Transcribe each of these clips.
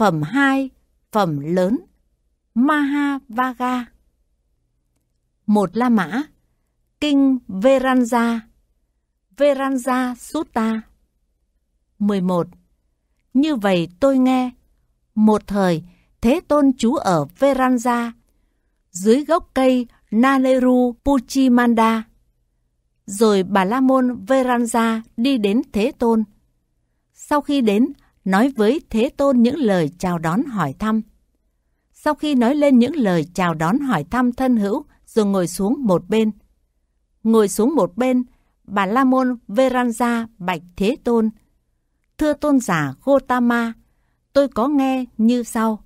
Phẩm 2, phẩm lớn, Maha Một La Mã, Kinh Veranja, Veranja Sutta. 11. Như vậy tôi nghe, một thời Thế Tôn chú ở Veranja, dưới gốc cây Naleru Puchimanda. Rồi Bà La Môn Veranja đi đến Thế Tôn. Sau khi đến nói với Thế Tôn những lời chào đón hỏi thăm. Sau khi nói lên những lời chào đón hỏi thăm thân hữu, rồi ngồi xuống một bên. Ngồi xuống một bên, bà La Môn Veranza Bạch Thế Tôn. Thưa tôn giả Gotama, tôi có nghe như sau.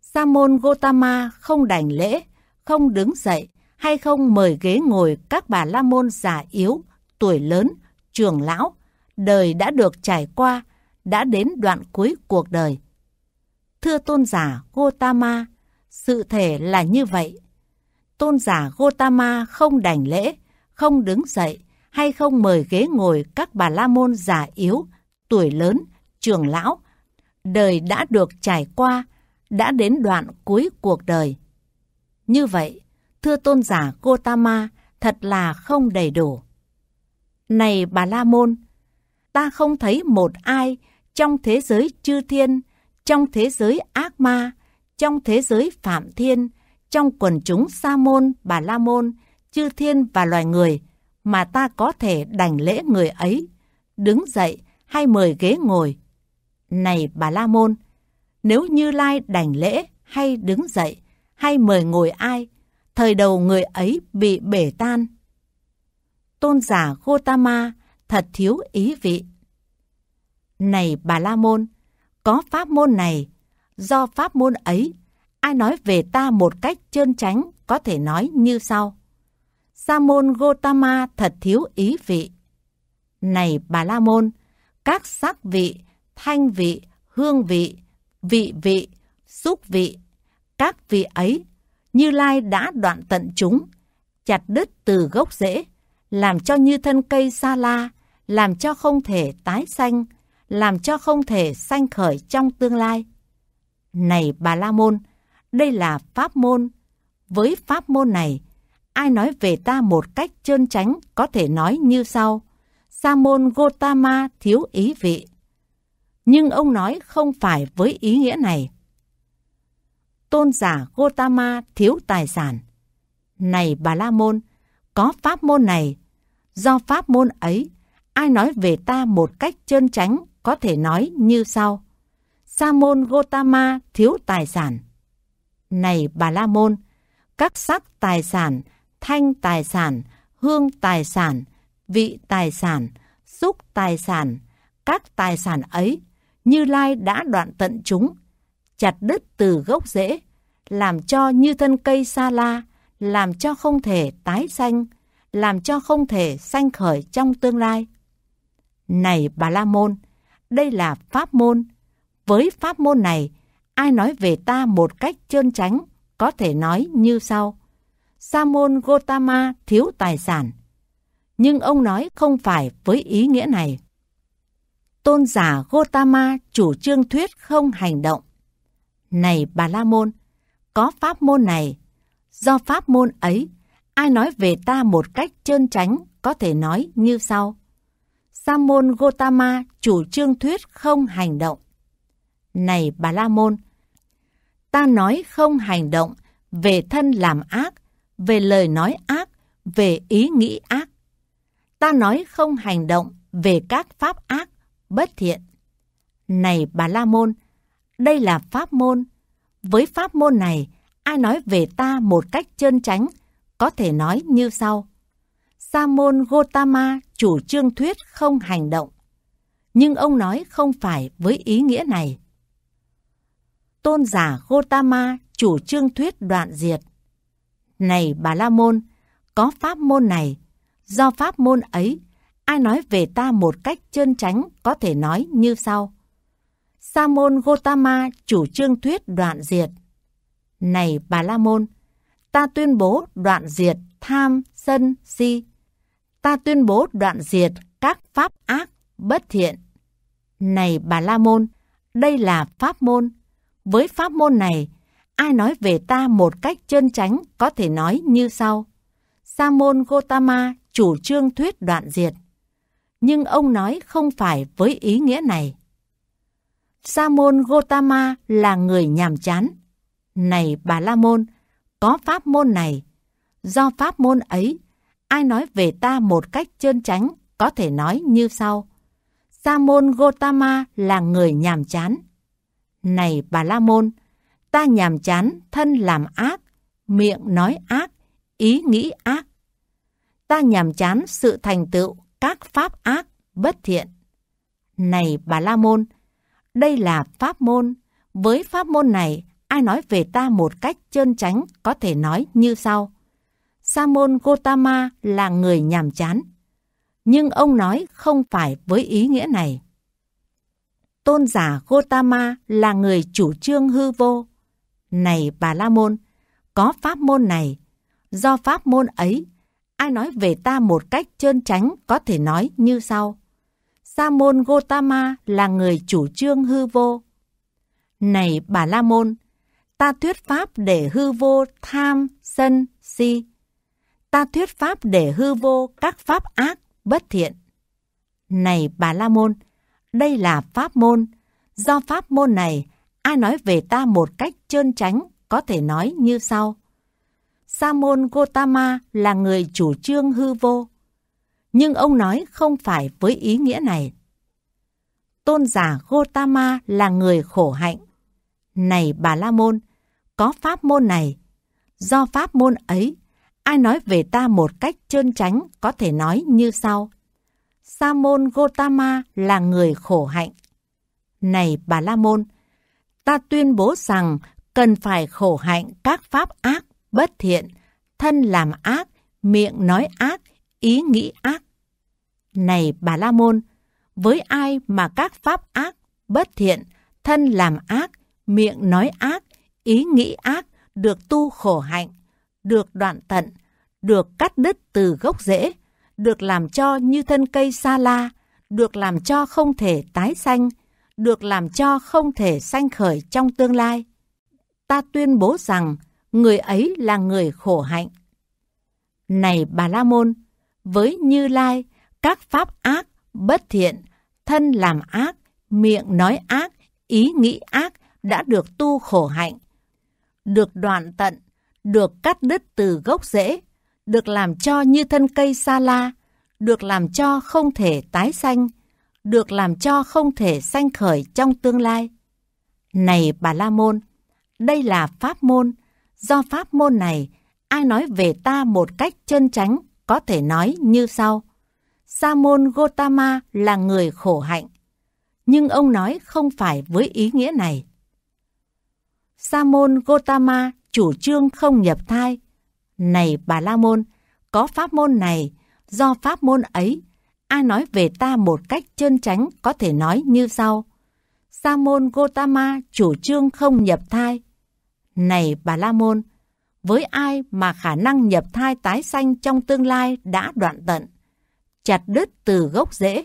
Sa môn Gotama không đảnh lễ, không đứng dậy hay không mời ghế ngồi các bà La Môn già yếu, tuổi lớn, trưởng lão, đời đã được trải qua, đã đến đoạn cuối cuộc đời. Thưa tôn giả Gotama, sự thể là như vậy. Tôn giả Gotama không đảnh lễ, không đứng dậy hay không mời ghế ngồi các bà la môn già yếu, tuổi lớn, trưởng lão. Đời đã được trải qua, đã đến đoạn cuối cuộc đời. Như vậy, thưa tôn giả Gotama thật là không đầy đủ. Này bà La Môn, ta không thấy một ai trong thế giới chư thiên, trong thế giới ác ma, trong thế giới phạm thiên, trong quần chúng sa môn, bà la môn, chư thiên và loài người, mà ta có thể đành lễ người ấy, đứng dậy hay mời ghế ngồi. Này bà la môn, nếu như lai đành lễ hay đứng dậy hay mời ngồi ai, thời đầu người ấy bị bể tan. Tôn giả Gotama thật thiếu ý vị này bà La Môn, có pháp môn này, do pháp môn ấy, ai nói về ta một cách trơn tránh có thể nói như sau. Sa môn Gotama thật thiếu ý vị. Này bà La Môn, các sắc vị, thanh vị, hương vị, vị vị, xúc vị, các vị ấy, Như Lai đã đoạn tận chúng, chặt đứt từ gốc rễ, làm cho như thân cây sa la, làm cho không thể tái xanh, làm cho không thể sanh khởi trong tương lai. Này Bà La Môn, đây là pháp môn. Với pháp môn này, ai nói về ta một cách trơn tránh có thể nói như sau. Sa môn Gotama thiếu ý vị. Nhưng ông nói không phải với ý nghĩa này. Tôn giả Gotama thiếu tài sản. Này Bà La Môn, có pháp môn này. Do pháp môn ấy, ai nói về ta một cách trơn tránh có thể nói như sau. Sa môn Gotama thiếu tài sản. Này bà La Môn, các sắc tài sản, thanh tài sản, hương tài sản, vị tài sản, xúc tài sản, các tài sản ấy, Như Lai đã đoạn tận chúng, chặt đứt từ gốc rễ, làm cho như thân cây sa la, làm cho không thể tái sanh, làm cho không thể sanh khởi trong tương lai. Này bà La Môn, đây là pháp môn. Với pháp môn này, ai nói về ta một cách trơn tránh có thể nói như sau. Sa môn Gotama thiếu tài sản. Nhưng ông nói không phải với ý nghĩa này. Tôn giả Gotama chủ trương thuyết không hành động. Này Bà La Môn, có pháp môn này. Do pháp môn ấy, ai nói về ta một cách trơn tránh có thể nói như sau. Sa Gotama chủ trương thuyết không hành động. Này bà La Môn, ta nói không hành động về thân làm ác, về lời nói ác, về ý nghĩ ác. Ta nói không hành động về các pháp ác, bất thiện. Này bà La Môn, đây là pháp môn. Với pháp môn này, ai nói về ta một cách trơn tránh, có thể nói như sau. Sa môn Gotama chủ trương thuyết không hành động. Nhưng ông nói không phải với ý nghĩa này. Tôn giả Gotama chủ trương thuyết đoạn diệt. Này Bà La Môn, có pháp môn này, do pháp môn ấy, ai nói về ta một cách trơn tránh có thể nói như sau. Sa môn Gotama chủ trương thuyết đoạn diệt. Này Bà La Môn, ta tuyên bố đoạn diệt tham, sân, si ta tuyên bố đoạn diệt các pháp ác, bất thiện. Này bà La Môn, đây là pháp môn. Với pháp môn này, ai nói về ta một cách chân tránh có thể nói như sau. Sa môn Gotama chủ trương thuyết đoạn diệt. Nhưng ông nói không phải với ý nghĩa này. Sa môn Gotama là người nhàm chán. Này bà La Môn, có pháp môn này. Do pháp môn ấy ai nói về ta một cách trơn tránh có thể nói như sau. Sa môn Gotama là người nhàm chán. Này bà La Môn, ta nhàm chán thân làm ác, miệng nói ác, ý nghĩ ác. Ta nhàm chán sự thành tựu các pháp ác, bất thiện. Này bà La Môn, đây là pháp môn. Với pháp môn này, ai nói về ta một cách trơn tránh có thể nói như sau. Samon Gotama là người nhàm chán. Nhưng ông nói không phải với ý nghĩa này. Tôn giả Gotama là người chủ trương hư vô. Này bà La Môn, có pháp môn này. Do pháp môn ấy, ai nói về ta một cách trơn tránh có thể nói như sau. Sa môn Gotama là người chủ trương hư vô. Này bà La Môn, ta thuyết pháp để hư vô tham, sân, si ta thuyết pháp để hư vô các pháp ác, bất thiện. Này Bà La Môn, đây là pháp môn. Do pháp môn này, ai nói về ta một cách trơn tránh có thể nói như sau. Sa môn Gotama là người chủ trương hư vô. Nhưng ông nói không phải với ý nghĩa này. Tôn giả Gotama là người khổ hạnh. Này Bà La Môn, có pháp môn này. Do pháp môn ấy ai nói về ta một cách trơn tránh có thể nói như sau. Sa môn Gotama là người khổ hạnh. Này bà La Môn, ta tuyên bố rằng cần phải khổ hạnh các pháp ác, bất thiện, thân làm ác, miệng nói ác, ý nghĩ ác. Này bà La Môn, với ai mà các pháp ác, bất thiện, thân làm ác, miệng nói ác, ý nghĩ ác được tu khổ hạnh được đoạn tận, được cắt đứt từ gốc rễ, được làm cho như thân cây sa la, được làm cho không thể tái xanh, được làm cho không thể sanh khởi trong tương lai. Ta tuyên bố rằng người ấy là người khổ hạnh. Này Bà La Môn, với Như Lai, các pháp ác, bất thiện, thân làm ác, miệng nói ác, ý nghĩ ác đã được tu khổ hạnh, được đoạn tận được cắt đứt từ gốc rễ, được làm cho như thân cây sa la, được làm cho không thể tái sanh, được làm cho không thể sanh khởi trong tương lai. Này bà La Môn, đây là pháp môn, do pháp môn này, ai nói về ta một cách chân chánh có thể nói như sau. Sa môn Gotama là người khổ hạnh, nhưng ông nói không phải với ý nghĩa này. Sa môn Gotama chủ trương không nhập thai. Này bà La Môn, có pháp môn này, do pháp môn ấy, ai nói về ta một cách chân tránh có thể nói như sau. Sa môn Gotama chủ trương không nhập thai. Này bà La Môn, với ai mà khả năng nhập thai tái sanh trong tương lai đã đoạn tận, chặt đứt từ gốc rễ,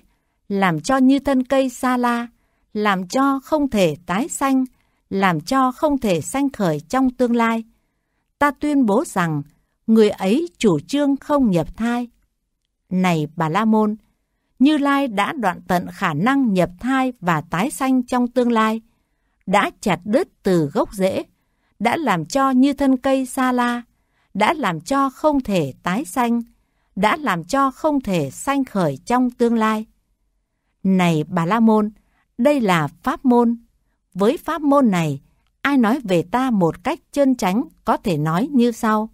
làm cho như thân cây sa la, làm cho không thể tái sanh, làm cho không thể sanh khởi trong tương lai. Ta tuyên bố rằng người ấy chủ trương không nhập thai. Này bà La Môn, Như Lai đã đoạn tận khả năng nhập thai và tái sanh trong tương lai, đã chặt đứt từ gốc rễ, đã làm cho như thân cây xa la, đã làm cho không thể tái sanh, đã làm cho không thể sanh khởi trong tương lai. Này bà La Môn, đây là pháp môn với pháp môn này, ai nói về ta một cách chân tránh có thể nói như sau.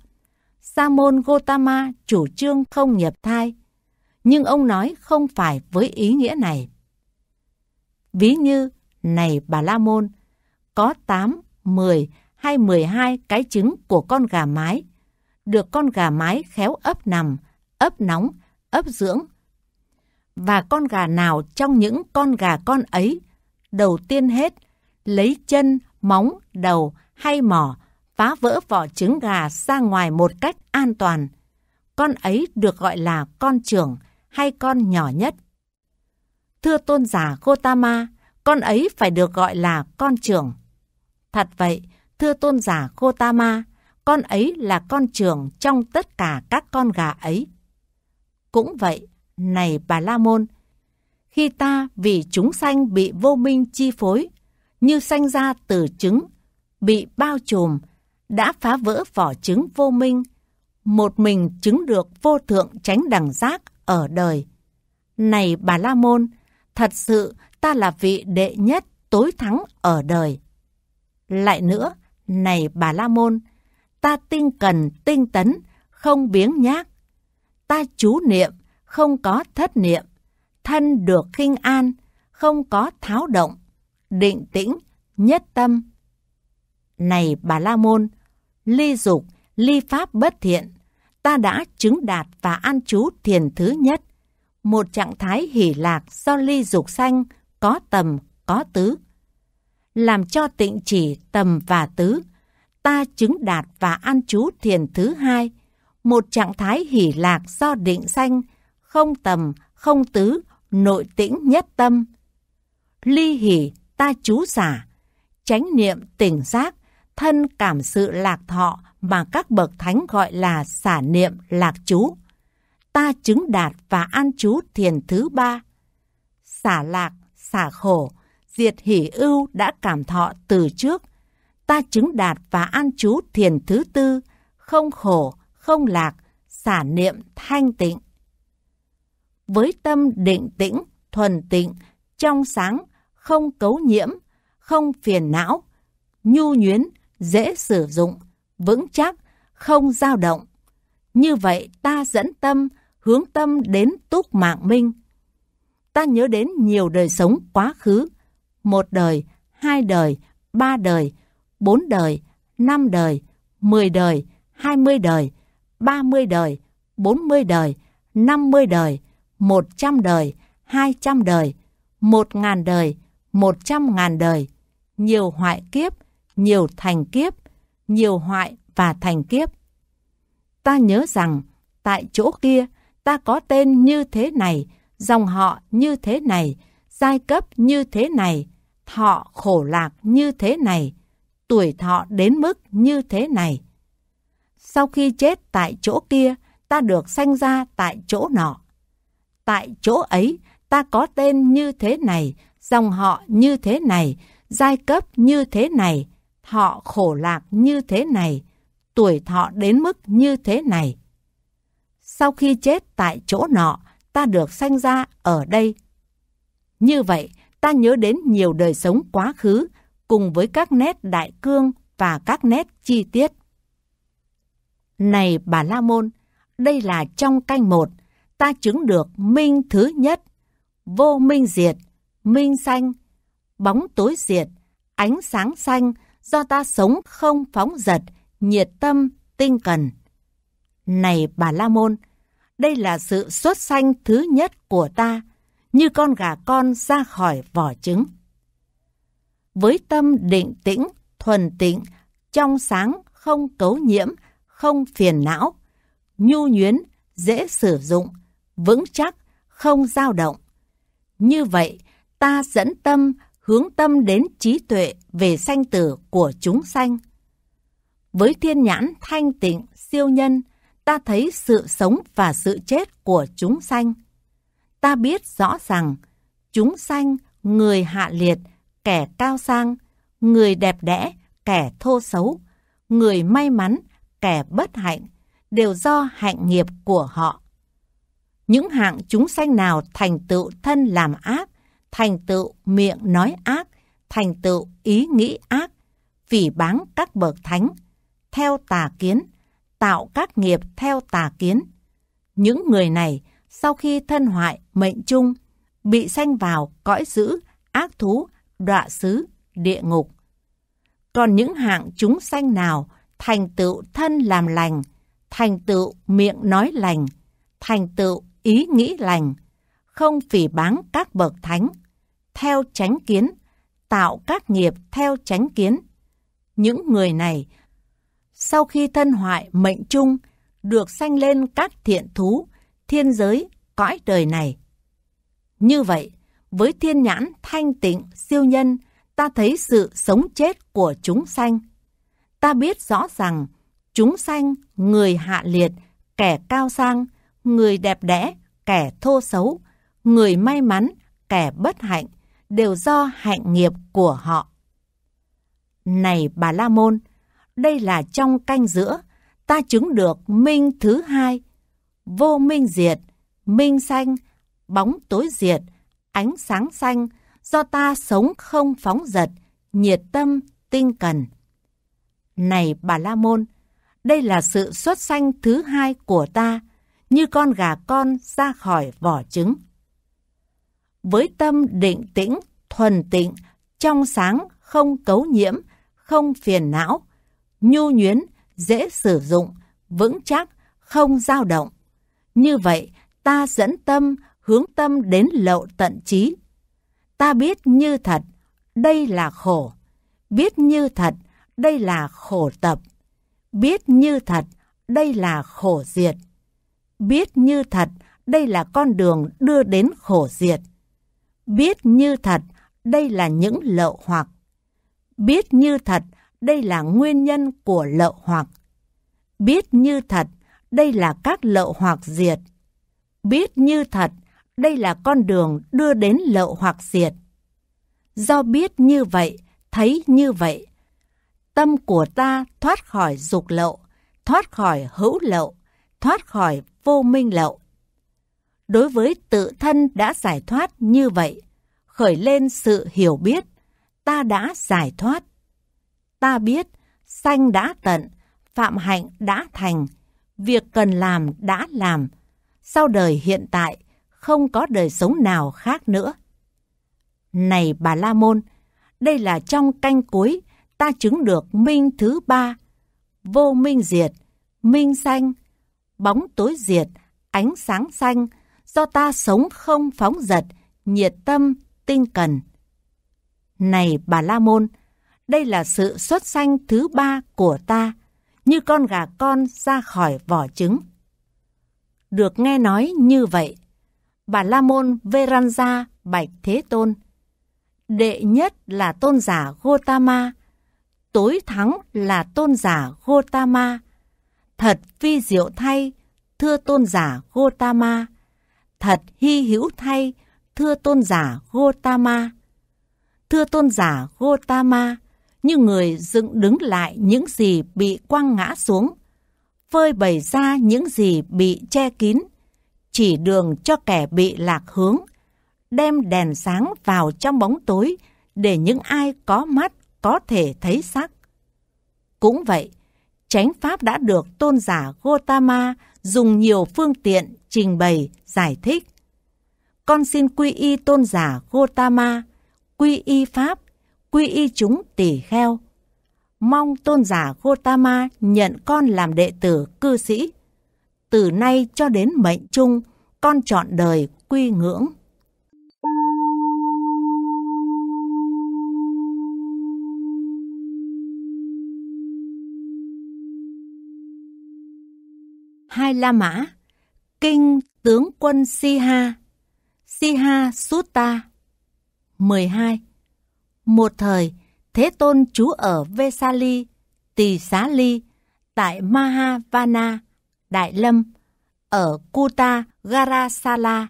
Sa môn Gotama chủ trương không nhập thai, nhưng ông nói không phải với ý nghĩa này. Ví như, này bà La Môn, có 8, 10 hay 12 cái trứng của con gà mái, được con gà mái khéo ấp nằm, ấp nóng, ấp dưỡng. Và con gà nào trong những con gà con ấy, đầu tiên hết lấy chân, móng, đầu hay mỏ phá vỡ vỏ trứng gà ra ngoài một cách an toàn. Con ấy được gọi là con trưởng hay con nhỏ nhất. Thưa tôn giả Gotama, con ấy phải được gọi là con trưởng. Thật vậy, thưa tôn giả Gotama, con ấy là con trưởng trong tất cả các con gà ấy. Cũng vậy, này bà La Môn, khi ta vì chúng sanh bị vô minh chi phối, như sanh ra từ trứng, bị bao trùm, đã phá vỡ vỏ trứng vô minh, một mình chứng được vô thượng tránh đẳng giác ở đời. Này bà La Môn, thật sự ta là vị đệ nhất tối thắng ở đời. Lại nữa, này bà La Môn, ta tinh cần tinh tấn, không biếng nhác. Ta chú niệm, không có thất niệm. Thân được khinh an, không có tháo động định tĩnh, nhất tâm. Này bà La Môn, ly dục, ly pháp bất thiện, ta đã chứng đạt và an trú thiền thứ nhất, một trạng thái hỷ lạc do ly dục xanh có tầm, có tứ. Làm cho tịnh chỉ tầm và tứ, ta chứng đạt và an trú thiền thứ hai, một trạng thái hỷ lạc do định xanh không tầm, không tứ, nội tĩnh nhất tâm. Ly hỷ ta chú giả, chánh niệm tỉnh giác, thân cảm sự lạc thọ mà các bậc thánh gọi là xả niệm lạc chú. Ta chứng đạt và an chú thiền thứ ba. Xả lạc, xả khổ, diệt hỷ ưu đã cảm thọ từ trước. Ta chứng đạt và an chú thiền thứ tư, không khổ, không lạc, xả niệm thanh tịnh. Với tâm định tĩnh, thuần tịnh, trong sáng, không cấu nhiễm, không phiền não, nhu nhuyến, dễ sử dụng, vững chắc, không dao động. Như vậy ta dẫn tâm, hướng tâm đến túc mạng minh. Ta nhớ đến nhiều đời sống quá khứ, một đời, hai đời, ba đời, bốn đời, năm đời, mười đời, hai mươi đời, ba mươi đời, bốn mươi đời, năm mươi đời, một trăm đời, hai trăm đời, một ngàn đời, một trăm ngàn đời, nhiều hoại kiếp, nhiều thành kiếp, nhiều hoại và thành kiếp. Ta nhớ rằng, tại chỗ kia, ta có tên như thế này, dòng họ như thế này, giai cấp như thế này, thọ khổ lạc như thế này, tuổi thọ đến mức như thế này. Sau khi chết tại chỗ kia, ta được sanh ra tại chỗ nọ. Tại chỗ ấy, ta có tên như thế này, dòng họ như thế này, giai cấp như thế này, thọ khổ lạc như thế này, tuổi thọ đến mức như thế này. Sau khi chết tại chỗ nọ, ta được sanh ra ở đây. Như vậy, ta nhớ đến nhiều đời sống quá khứ cùng với các nét đại cương và các nét chi tiết. Này bà La Môn, đây là trong canh một, ta chứng được minh thứ nhất, vô minh diệt, minh xanh, bóng tối diệt, ánh sáng xanh do ta sống không phóng dật, nhiệt tâm, tinh cần. Này bà La Môn, đây là sự xuất xanh thứ nhất của ta, như con gà con ra khỏi vỏ trứng. Với tâm định tĩnh, thuần tịnh, trong sáng, không cấu nhiễm, không phiền não, nhu nhuyến, dễ sử dụng, vững chắc, không dao động. Như vậy, ta dẫn tâm, hướng tâm đến trí tuệ về sanh tử của chúng sanh. Với thiên nhãn thanh tịnh, siêu nhân, ta thấy sự sống và sự chết của chúng sanh. Ta biết rõ rằng, chúng sanh, người hạ liệt, kẻ cao sang, người đẹp đẽ, kẻ thô xấu, người may mắn, kẻ bất hạnh, đều do hạnh nghiệp của họ. Những hạng chúng sanh nào thành tựu thân làm ác, thành tựu miệng nói ác, thành tựu ý nghĩ ác, phỉ báng các bậc thánh, theo tà kiến, tạo các nghiệp theo tà kiến. Những người này sau khi thân hoại mệnh chung, bị sanh vào cõi dữ, ác thú, đọa xứ, địa ngục. Còn những hạng chúng sanh nào thành tựu thân làm lành, thành tựu miệng nói lành, thành tựu ý nghĩ lành, không phỉ báng các bậc thánh, theo chánh kiến, tạo các nghiệp theo chánh kiến. Những người này, sau khi thân hoại mệnh chung, được sanh lên các thiện thú, thiên giới, cõi đời này. Như vậy, với thiên nhãn thanh tịnh siêu nhân, ta thấy sự sống chết của chúng sanh. Ta biết rõ rằng, chúng sanh, người hạ liệt, kẻ cao sang, người đẹp đẽ, kẻ thô xấu, người may mắn, kẻ bất hạnh, đều do hạnh nghiệp của họ. Này bà La Môn, đây là trong canh giữa, ta chứng được minh thứ hai, vô minh diệt, minh xanh, bóng tối diệt, ánh sáng xanh, do ta sống không phóng dật, nhiệt tâm, tinh cần. Này bà La Môn, đây là sự xuất sanh thứ hai của ta, như con gà con ra khỏi vỏ trứng với tâm định tĩnh, thuần tịnh, trong sáng, không cấu nhiễm, không phiền não, nhu nhuyến, dễ sử dụng, vững chắc, không dao động. Như vậy, ta dẫn tâm, hướng tâm đến lậu tận trí. Ta biết như thật, đây là khổ. Biết như thật, đây là khổ tập. Biết như thật, đây là khổ diệt. Biết như thật, đây là con đường đưa đến khổ diệt. Biết như thật, đây là những lậu hoặc. Biết như thật, đây là nguyên nhân của lậu hoặc. Biết như thật, đây là các lậu hoặc diệt. Biết như thật, đây là con đường đưa đến lậu hoặc diệt. Do biết như vậy, thấy như vậy, tâm của ta thoát khỏi dục lậu, thoát khỏi hữu lậu, thoát khỏi vô minh lậu, đối với tự thân đã giải thoát như vậy, khởi lên sự hiểu biết, ta đã giải thoát. Ta biết, sanh đã tận, phạm hạnh đã thành, việc cần làm đã làm, sau đời hiện tại không có đời sống nào khác nữa. Này bà La Môn, đây là trong canh cuối ta chứng được minh thứ ba, vô minh diệt, minh xanh, bóng tối diệt, ánh sáng xanh, do ta sống không phóng dật, nhiệt tâm, tinh cần. Này bà La Môn, đây là sự xuất sanh thứ ba của ta, như con gà con ra khỏi vỏ trứng. Được nghe nói như vậy, bà La Môn Veranza Bạch Thế Tôn, đệ nhất là tôn giả Gotama, tối thắng là tôn giả Gotama. Thật phi diệu thay, thưa tôn giả Gotama, thật hy hữu thay, thưa tôn giả Gotama. Thưa tôn giả Gotama, như người dựng đứng lại những gì bị quăng ngã xuống, phơi bày ra những gì bị che kín, chỉ đường cho kẻ bị lạc hướng, đem đèn sáng vào trong bóng tối để những ai có mắt có thể thấy sắc. Cũng vậy, chánh pháp đã được tôn giả Gotama dùng nhiều phương tiện trình bày, giải thích. Con xin quy y tôn giả Gautama, quy y Pháp, quy y chúng tỷ kheo. Mong tôn giả Gautama nhận con làm đệ tử cư sĩ. Từ nay cho đến mệnh chung, con chọn đời quy ngưỡng. Hai La Mã, Kinh Tướng Quân Siha, Siha Sutta. 12. Một thời, Thế Tôn trú ở Vesali, Tỳ Xá Ly, tại Mahavana, Đại Lâm, ở Kuta Garasala,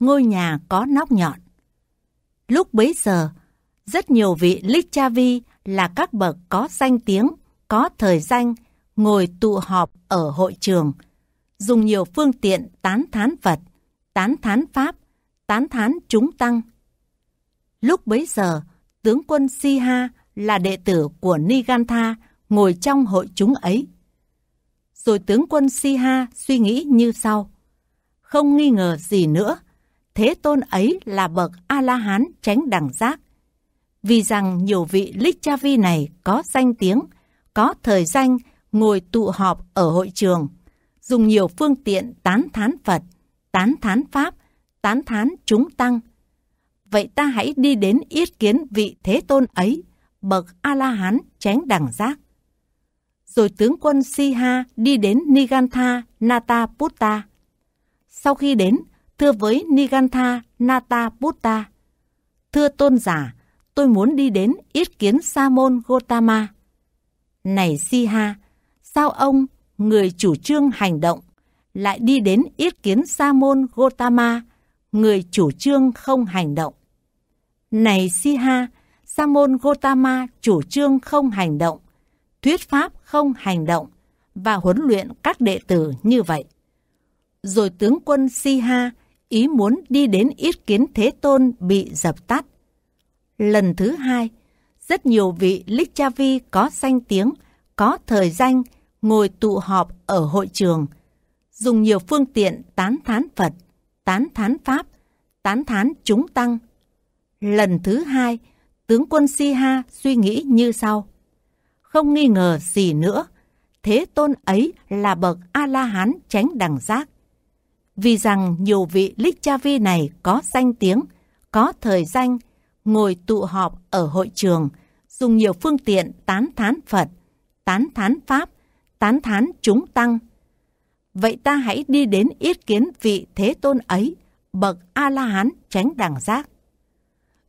ngôi nhà có nóc nhọn. Lúc bấy giờ, rất nhiều vị Lichavi là các bậc có danh tiếng, có thời danh, ngồi tụ họp ở hội trường – dùng nhiều phương tiện tán thán Phật, tán thán Pháp, tán thán chúng tăng. Lúc bấy giờ, tướng quân Siha là đệ tử của Nigantha ngồi trong hội chúng ấy. Rồi tướng quân Siha suy nghĩ như sau. Không nghi ngờ gì nữa, thế tôn ấy là bậc A-la-hán tránh đẳng giác. Vì rằng nhiều vị Lích này có danh tiếng, có thời danh ngồi tụ họp ở hội trường – dùng nhiều phương tiện tán thán Phật, tán thán Pháp, tán thán chúng tăng. Vậy ta hãy đi đến yết kiến vị thế tôn ấy, bậc A-la-hán tránh đẳng giác. Rồi tướng quân Siha đi đến Nigantha Nataputta. Sau khi đến, thưa với Nigantha Nataputta, Thưa tôn giả, tôi muốn đi đến yết kiến Sa môn Gotama. Này Siha, sao ông người chủ trương hành động, lại đi đến yết kiến sa môn Gotama, người chủ trương không hành động. Này Siha, sa môn Gotama chủ trương không hành động, thuyết pháp không hành động và huấn luyện các đệ tử như vậy. Rồi tướng quân Siha ý muốn đi đến yết kiến Thế Tôn bị dập tắt. Lần thứ hai, rất nhiều vị Lichavi có danh tiếng, có thời danh ngồi tụ họp ở hội trường, dùng nhiều phương tiện tán thán Phật, tán thán Pháp, tán thán chúng tăng. Lần thứ hai, tướng quân Si Ha suy nghĩ như sau. Không nghi ngờ gì nữa, thế tôn ấy là bậc A-la-hán tránh đẳng giác. Vì rằng nhiều vị Lích Cha Vi này có danh tiếng, có thời danh, ngồi tụ họp ở hội trường, dùng nhiều phương tiện tán thán Phật, tán thán Pháp, tán thán chúng tăng. Vậy ta hãy đi đến yết kiến vị thế tôn ấy, bậc A-la-hán tránh đẳng giác.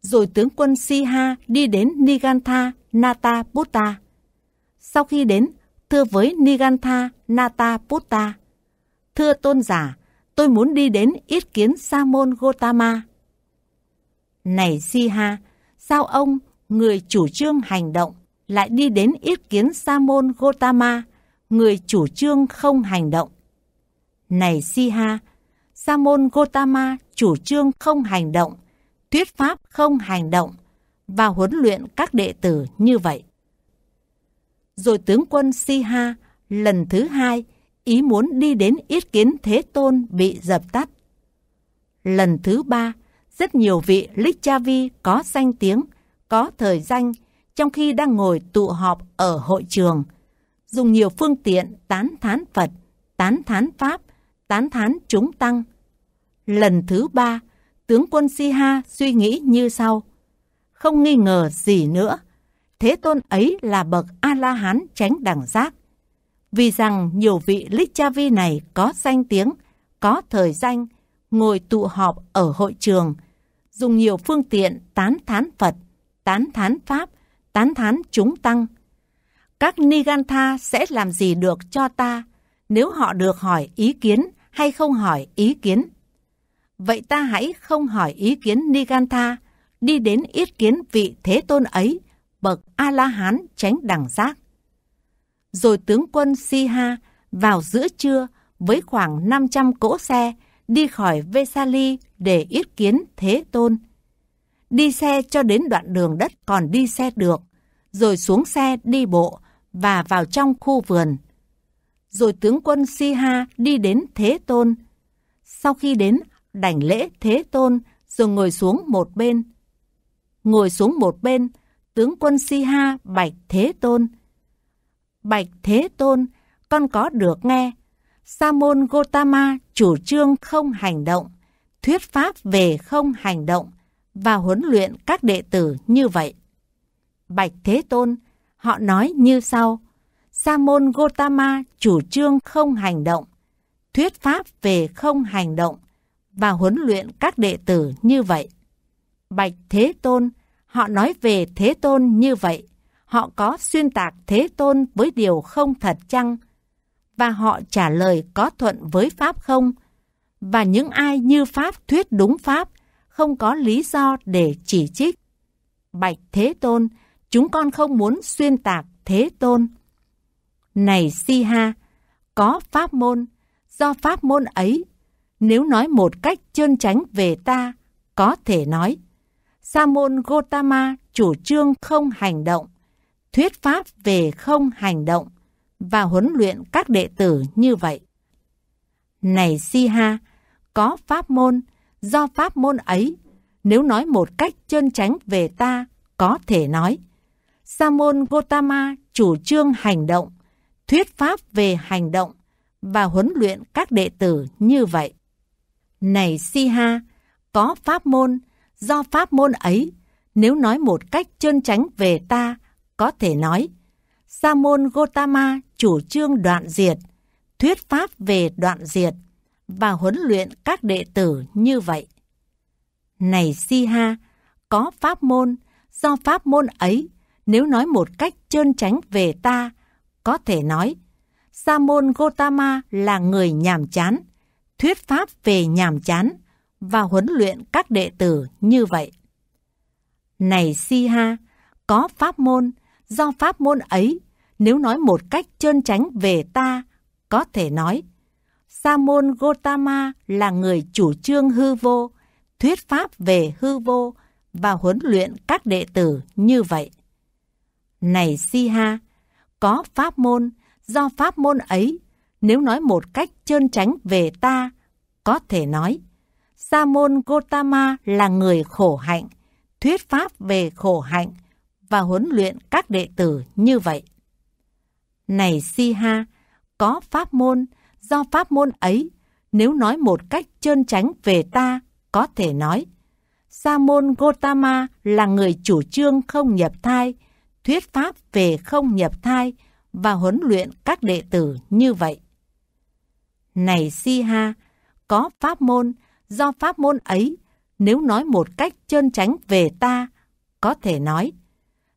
Rồi tướng quân Si-ha đi đến Nigantha Nata Buddha. Sau khi đến, thưa với Nigantha Nata Buddha, Thưa tôn giả, tôi muốn đi đến yết kiến Sa môn Gotama. Này Si-ha, sao ông, người chủ trương hành động, lại đi đến yết kiến Sa môn Gotama người chủ trương không hành động. Này Siha, Sa môn Gotama chủ trương không hành động, thuyết pháp không hành động và huấn luyện các đệ tử như vậy. Rồi tướng quân Siha lần thứ hai ý muốn đi đến yết kiến Thế Tôn bị dập tắt. Lần thứ ba, rất nhiều vị Lích có danh tiếng, có thời danh trong khi đang ngồi tụ họp ở hội trường – dùng nhiều phương tiện tán thán Phật, tán thán Pháp, tán thán chúng tăng. Lần thứ ba, tướng quân Siha suy nghĩ như sau. Không nghi ngờ gì nữa, Thế Tôn ấy là bậc A-la-hán tránh đẳng giác. Vì rằng nhiều vị Lích này có danh tiếng, có thời danh, ngồi tụ họp ở hội trường, dùng nhiều phương tiện tán thán Phật, tán thán Pháp, tán thán chúng tăng các Nigantha sẽ làm gì được cho ta nếu họ được hỏi ý kiến hay không hỏi ý kiến? Vậy ta hãy không hỏi ý kiến Nigantha, đi đến ý kiến vị thế tôn ấy, bậc A-la-hán tránh đẳng giác. Rồi tướng quân Siha vào giữa trưa với khoảng 500 cỗ xe đi khỏi Vesali để ý kiến thế tôn. Đi xe cho đến đoạn đường đất còn đi xe được, rồi xuống xe đi bộ và vào trong khu vườn. Rồi tướng quân Si đi đến Thế Tôn. Sau khi đến, đảnh lễ Thế Tôn rồi ngồi xuống một bên. Ngồi xuống một bên, tướng quân Si bạch Thế Tôn. Bạch Thế Tôn, con có được nghe, Sa môn Gotama chủ trương không hành động, thuyết pháp về không hành động và huấn luyện các đệ tử như vậy. Bạch Thế Tôn, Họ nói như sau, Sa Samon Gotama chủ trương không hành động, thuyết pháp về không hành động và huấn luyện các đệ tử như vậy. Bạch Thế Tôn, họ nói về Thế Tôn như vậy, họ có xuyên tạc Thế Tôn với điều không thật chăng? Và họ trả lời có thuận với Pháp không? Và những ai như Pháp thuyết đúng Pháp, không có lý do để chỉ trích. Bạch Thế Tôn, chúng con không muốn xuyên tạc thế tôn. Này si ha, có pháp môn, do pháp môn ấy, nếu nói một cách trơn tránh về ta, có thể nói, sa môn Gotama chủ trương không hành động, thuyết pháp về không hành động và huấn luyện các đệ tử như vậy. Này si ha, có pháp môn, do pháp môn ấy, nếu nói một cách trơn tránh về ta, có thể nói, Samon Gotama chủ trương hành động, thuyết pháp về hành động và huấn luyện các đệ tử như vậy. Này Siha, có pháp môn, do pháp môn ấy, nếu nói một cách trơn tránh về ta, có thể nói, Samon Gotama chủ trương đoạn diệt, thuyết pháp về đoạn diệt và huấn luyện các đệ tử như vậy. Này Siha, có pháp môn, do pháp môn ấy, nếu nói một cách trơn tránh về ta, có thể nói, Sa môn Gotama là người nhàm chán, thuyết pháp về nhàm chán và huấn luyện các đệ tử như vậy. Này siha có pháp môn, do pháp môn ấy, nếu nói một cách trơn tránh về ta, có thể nói, Sa môn Gotama là người chủ trương hư vô, thuyết pháp về hư vô và huấn luyện các đệ tử như vậy. Này si ha, có pháp môn, do pháp môn ấy, nếu nói một cách trơn tránh về ta, có thể nói, Sa môn Gotama là người khổ hạnh, thuyết pháp về khổ hạnh và huấn luyện các đệ tử như vậy. Này si ha, có pháp môn, do pháp môn ấy, nếu nói một cách trơn tránh về ta, có thể nói, Sa môn Gotama là người chủ trương không nhập thai, thuyết pháp về không nhập thai và huấn luyện các đệ tử như vậy. Này Si Ha, có pháp môn, do pháp môn ấy, nếu nói một cách trơn tránh về ta, có thể nói,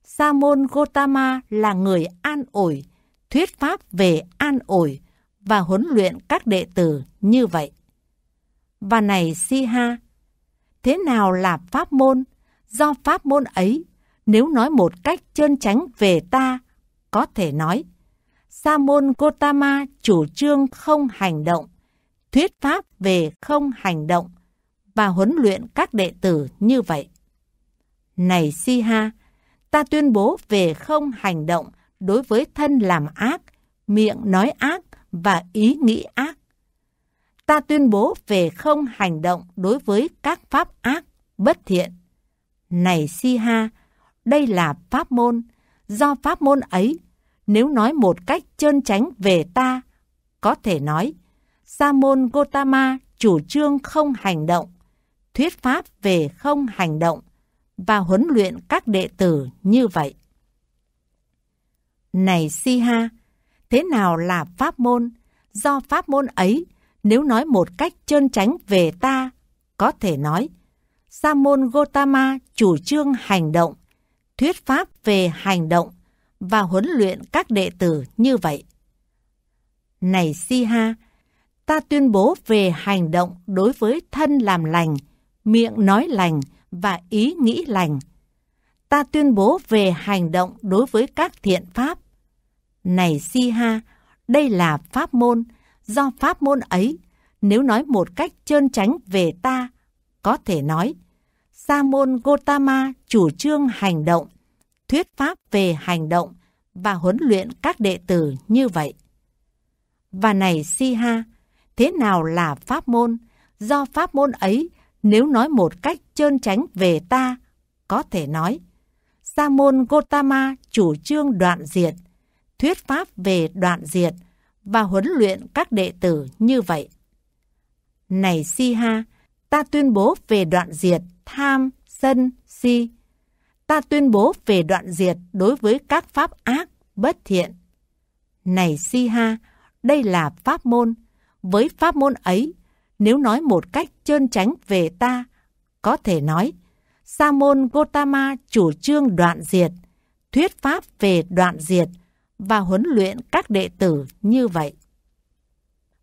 Sa môn Gotama là người an ổi, thuyết pháp về an ổi và huấn luyện các đệ tử như vậy. Và này Si Ha, thế nào là pháp môn? Do pháp môn ấy, nếu nói một cách trơn tránh về ta, có thể nói, sa môn Gotama chủ trương không hành động, thuyết pháp về không hành động và huấn luyện các đệ tử như vậy. Này Siha, ta tuyên bố về không hành động đối với thân làm ác, miệng nói ác và ý nghĩ ác. Ta tuyên bố về không hành động đối với các pháp ác, bất thiện. Này Siha, đây là pháp môn, do pháp môn ấy, nếu nói một cách trơn tránh về ta, có thể nói, Sa môn Gotama chủ trương không hành động, thuyết pháp về không hành động và huấn luyện các đệ tử như vậy. Này Siha, thế nào là pháp môn? Do pháp môn ấy, nếu nói một cách trơn tránh về ta, có thể nói, Sa môn Gotama chủ trương hành động, thuyết pháp về hành động và huấn luyện các đệ tử như vậy. Này Siha, ta tuyên bố về hành động đối với thân làm lành, miệng nói lành và ý nghĩ lành. Ta tuyên bố về hành động đối với các thiện pháp. Này Siha, đây là pháp môn, do pháp môn ấy, nếu nói một cách trơn tránh về ta, có thể nói Sa môn Gotama chủ trương hành động, thuyết pháp về hành động và huấn luyện các đệ tử như vậy. Và này Siha, thế nào là pháp môn? Do pháp môn ấy, nếu nói một cách trơn tránh về ta, có thể nói, Sa môn Gotama chủ trương đoạn diệt, thuyết pháp về đoạn diệt và huấn luyện các đệ tử như vậy. Này Siha, Ta tuyên bố về đoạn diệt tham, sân, si. Ta tuyên bố về đoạn diệt đối với các pháp ác, bất thiện. Này si ha, đây là pháp môn. Với pháp môn ấy, nếu nói một cách trơn tránh về ta, có thể nói, Sa môn Gotama chủ trương đoạn diệt, thuyết pháp về đoạn diệt và huấn luyện các đệ tử như vậy.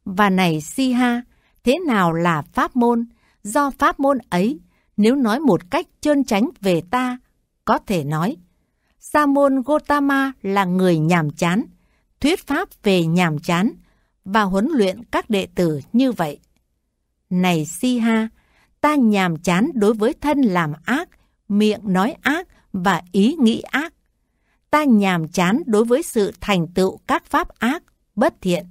Và này si ha, thế nào là pháp môn? do pháp môn ấy, nếu nói một cách trơn tránh về ta, có thể nói, Sa môn Gotama là người nhàm chán, thuyết pháp về nhàm chán và huấn luyện các đệ tử như vậy. Này Siha, ta nhàm chán đối với thân làm ác, miệng nói ác và ý nghĩ ác. Ta nhàm chán đối với sự thành tựu các pháp ác, bất thiện.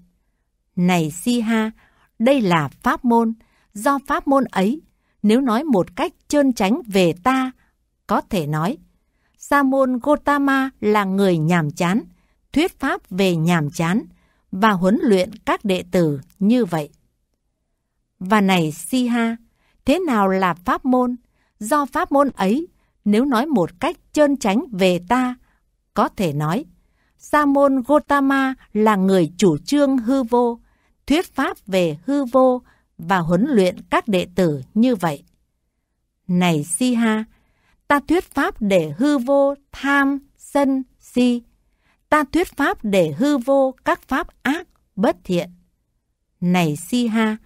Này Siha, đây là pháp môn, do pháp môn ấy, nếu nói một cách trơn tránh về ta, có thể nói, Sa môn Gotama là người nhàm chán, thuyết pháp về nhàm chán và huấn luyện các đệ tử như vậy. Và này Siha, thế nào là pháp môn? Do pháp môn ấy, nếu nói một cách trơn tránh về ta, có thể nói, Sa môn Gotama là người chủ trương hư vô, thuyết pháp về hư vô và huấn luyện các đệ tử như vậy. Này si ha, ta thuyết pháp để hư vô tham, sân, si. Ta thuyết pháp để hư vô các pháp ác, bất thiện. Này si ha,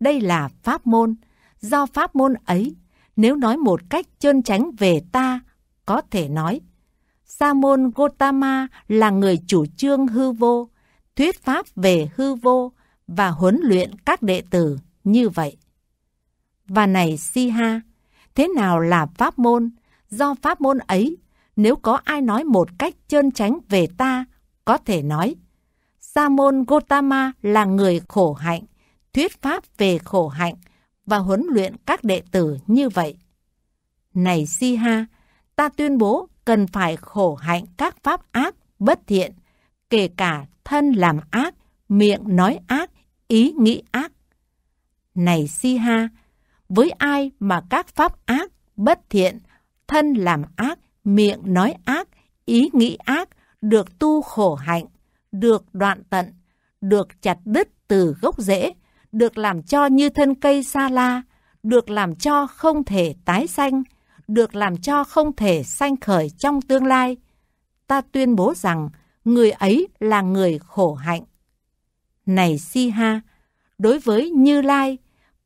đây là pháp môn. Do pháp môn ấy, nếu nói một cách trơn tránh về ta, có thể nói. Sa môn Gotama là người chủ trương hư vô, thuyết pháp về hư vô và huấn luyện các đệ tử như vậy. Và này siha thế nào là pháp môn? Do pháp môn ấy, nếu có ai nói một cách trơn tránh về ta, có thể nói, Sa môn Gotama là người khổ hạnh, thuyết pháp về khổ hạnh và huấn luyện các đệ tử như vậy. Này siha ta tuyên bố cần phải khổ hạnh các pháp ác, bất thiện, kể cả thân làm ác, miệng nói ác, ý nghĩ ác này si ha, với ai mà các pháp ác, bất thiện, thân làm ác, miệng nói ác, ý nghĩ ác, được tu khổ hạnh, được đoạn tận, được chặt đứt từ gốc rễ, được làm cho như thân cây sa la, được làm cho không thể tái sanh, được làm cho không thể sanh khởi trong tương lai. Ta tuyên bố rằng người ấy là người khổ hạnh. Này Si Ha, đối với Như Lai,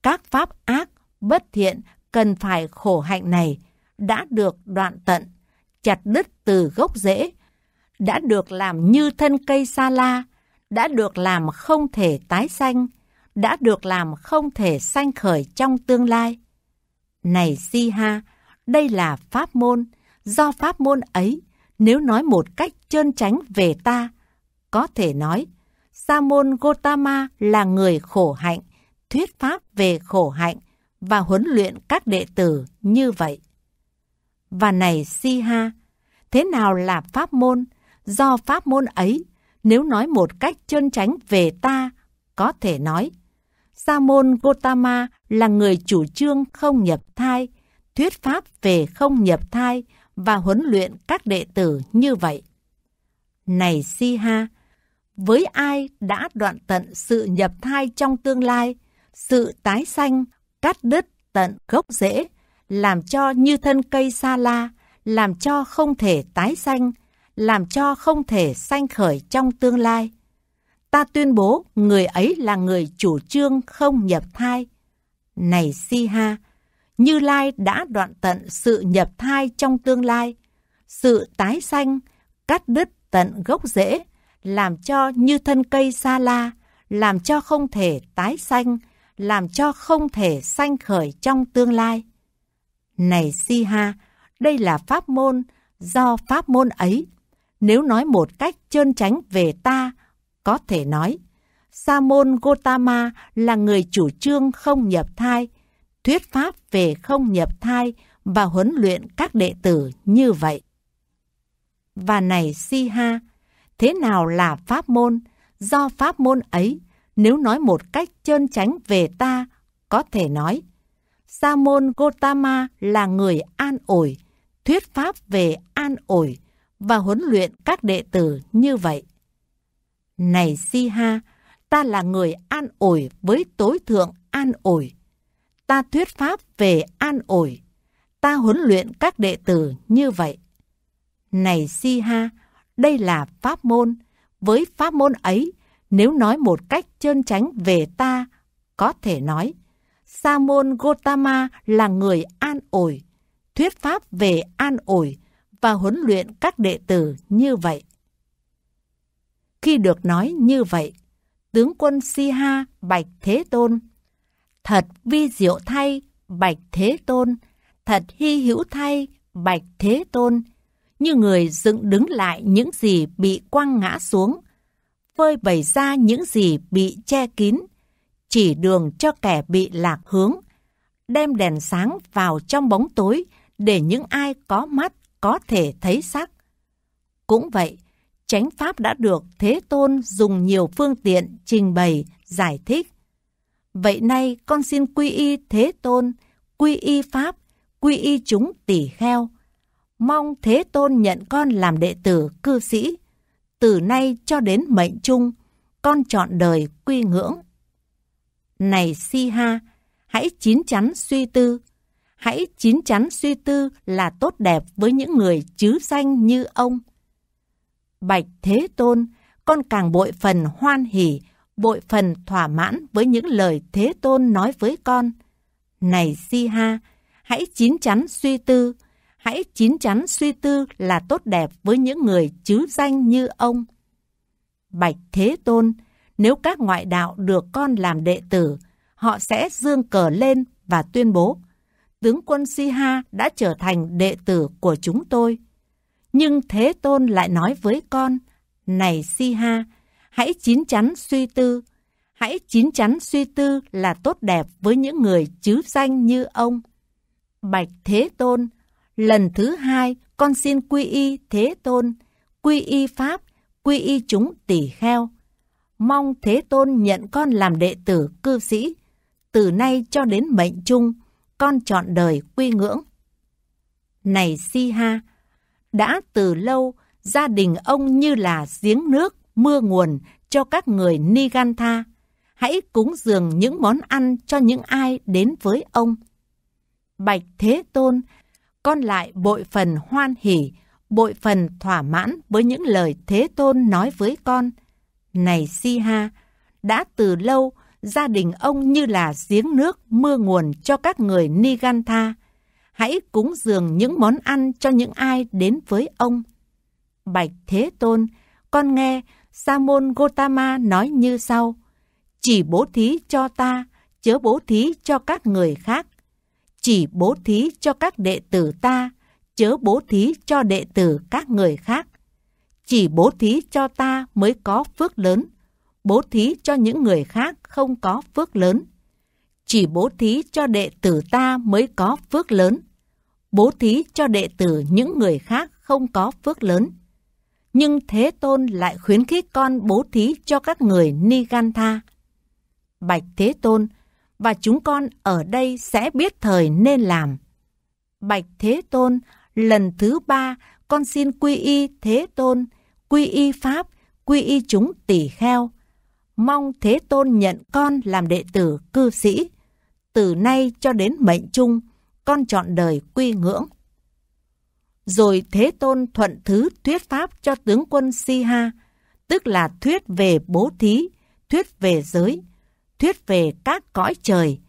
các pháp ác, bất thiện cần phải khổ hạnh này đã được đoạn tận, chặt đứt từ gốc rễ, đã được làm như thân cây sa la, đã được làm không thể tái sanh, đã được làm không thể sanh khởi trong tương lai. Này Si Ha, đây là pháp môn, do pháp môn ấy, nếu nói một cách trơn tránh về ta, có thể nói, Sa môn Gotama là người khổ hạnh, thuyết pháp về khổ hạnh và huấn luyện các đệ tử như vậy. Và này siha thế nào là pháp môn? Do pháp môn ấy, nếu nói một cách trơn tránh về ta, có thể nói, Sa môn Gotama là người chủ trương không nhập thai, thuyết pháp về không nhập thai và huấn luyện các đệ tử như vậy. Này siha với ai đã đoạn tận sự nhập thai trong tương lai, sự tái xanh, cắt đứt tận gốc rễ, làm cho như thân cây sa la, làm cho không thể tái xanh, làm cho không thể sanh khởi trong tương lai. Ta tuyên bố người ấy là người chủ trương không nhập thai. Này Si Ha, Như Lai đã đoạn tận sự nhập thai trong tương lai, sự tái sanh, cắt đứt tận gốc rễ, làm cho như thân cây sa la, làm cho không thể tái sanh, làm cho không thể sanh khởi trong tương lai. Này siha, đây là pháp môn do pháp môn ấy. Nếu nói một cách trơn tránh về ta, có thể nói, Sa môn Gotama là người chủ trương không nhập thai, thuyết pháp về không nhập thai và huấn luyện các đệ tử như vậy. Và này siha, thế nào là pháp môn? Do pháp môn ấy, nếu nói một cách trơn tránh về ta, có thể nói Sa môn Gotama là người an ổi, thuyết pháp về an ổi và huấn luyện các đệ tử như vậy. Này Siha, ta là người an ổi với tối thượng an ổi. Ta thuyết pháp về an ổi. Ta huấn luyện các đệ tử như vậy. Này Siha, đây là pháp môn. Với pháp môn ấy, nếu nói một cách trơn tránh về ta, có thể nói, Sa môn Gotama là người an ổi, thuyết pháp về an ổi và huấn luyện các đệ tử như vậy. Khi được nói như vậy, tướng quân Siha Bạch Thế Tôn, thật vi diệu thay Bạch Thế Tôn, thật hy hữu thay Bạch Thế Tôn, như người dựng đứng lại những gì bị quăng ngã xuống – phơi bày ra những gì bị che kín, chỉ đường cho kẻ bị lạc hướng, đem đèn sáng vào trong bóng tối để những ai có mắt có thể thấy sắc. Cũng vậy, chánh pháp đã được Thế Tôn dùng nhiều phương tiện trình bày, giải thích. Vậy nay con xin quy y Thế Tôn, quy y Pháp, quy y chúng tỷ kheo. Mong Thế Tôn nhận con làm đệ tử cư sĩ từ nay cho đến mệnh chung, con chọn đời quy ngưỡng. Này si ha, hãy chín chắn suy tư. Hãy chín chắn suy tư là tốt đẹp với những người chứ danh như ông. Bạch Thế Tôn, con càng bội phần hoan hỉ, bội phần thỏa mãn với những lời Thế Tôn nói với con. Này si ha, hãy chín chắn suy tư hãy chín chắn suy tư là tốt đẹp với những người chứ danh như ông. Bạch Thế Tôn, nếu các ngoại đạo được con làm đệ tử, họ sẽ dương cờ lên và tuyên bố, tướng quân Siha đã trở thành đệ tử của chúng tôi. Nhưng Thế Tôn lại nói với con, này Siha, hãy chín chắn suy tư, hãy chín chắn suy tư là tốt đẹp với những người chứ danh như ông. Bạch Thế Tôn, Lần thứ hai, con xin quy y Thế Tôn, quy y Pháp, quy y chúng tỷ kheo. Mong Thế Tôn nhận con làm đệ tử cư sĩ. Từ nay cho đến mệnh chung, con chọn đời quy ngưỡng. Này Si Ha, đã từ lâu gia đình ông như là giếng nước, mưa nguồn cho các người Nigantha. Hãy cúng dường những món ăn cho những ai đến với ông. Bạch Thế Tôn, con lại bội phần hoan hỉ, bội phần thỏa mãn với những lời Thế Tôn nói với con. Này siha đã từ lâu gia đình ông như là giếng nước mưa nguồn cho các người Nigantha. Hãy cúng dường những món ăn cho những ai đến với ông. Bạch Thế Tôn, con nghe Sa môn Gotama nói như sau: Chỉ bố thí cho ta, chớ bố thí cho các người khác chỉ bố thí cho các đệ tử ta, chớ bố thí cho đệ tử các người khác. Chỉ bố thí cho ta mới có phước lớn, bố thí cho những người khác không có phước lớn. Chỉ bố thí cho đệ tử ta mới có phước lớn, bố thí cho đệ tử những người khác không có phước lớn. Nhưng Thế Tôn lại khuyến khích con bố thí cho các người Nigantha. Bạch Thế Tôn, và chúng con ở đây sẽ biết thời nên làm. Bạch Thế Tôn, lần thứ ba, con xin quy y Thế Tôn, quy y Pháp, quy y chúng tỷ kheo. Mong Thế Tôn nhận con làm đệ tử cư sĩ. Từ nay cho đến mệnh chung, con chọn đời quy ngưỡng. Rồi Thế Tôn thuận thứ thuyết pháp cho tướng quân si ha tức là thuyết về bố thí, thuyết về giới, thuyết về các cõi trời,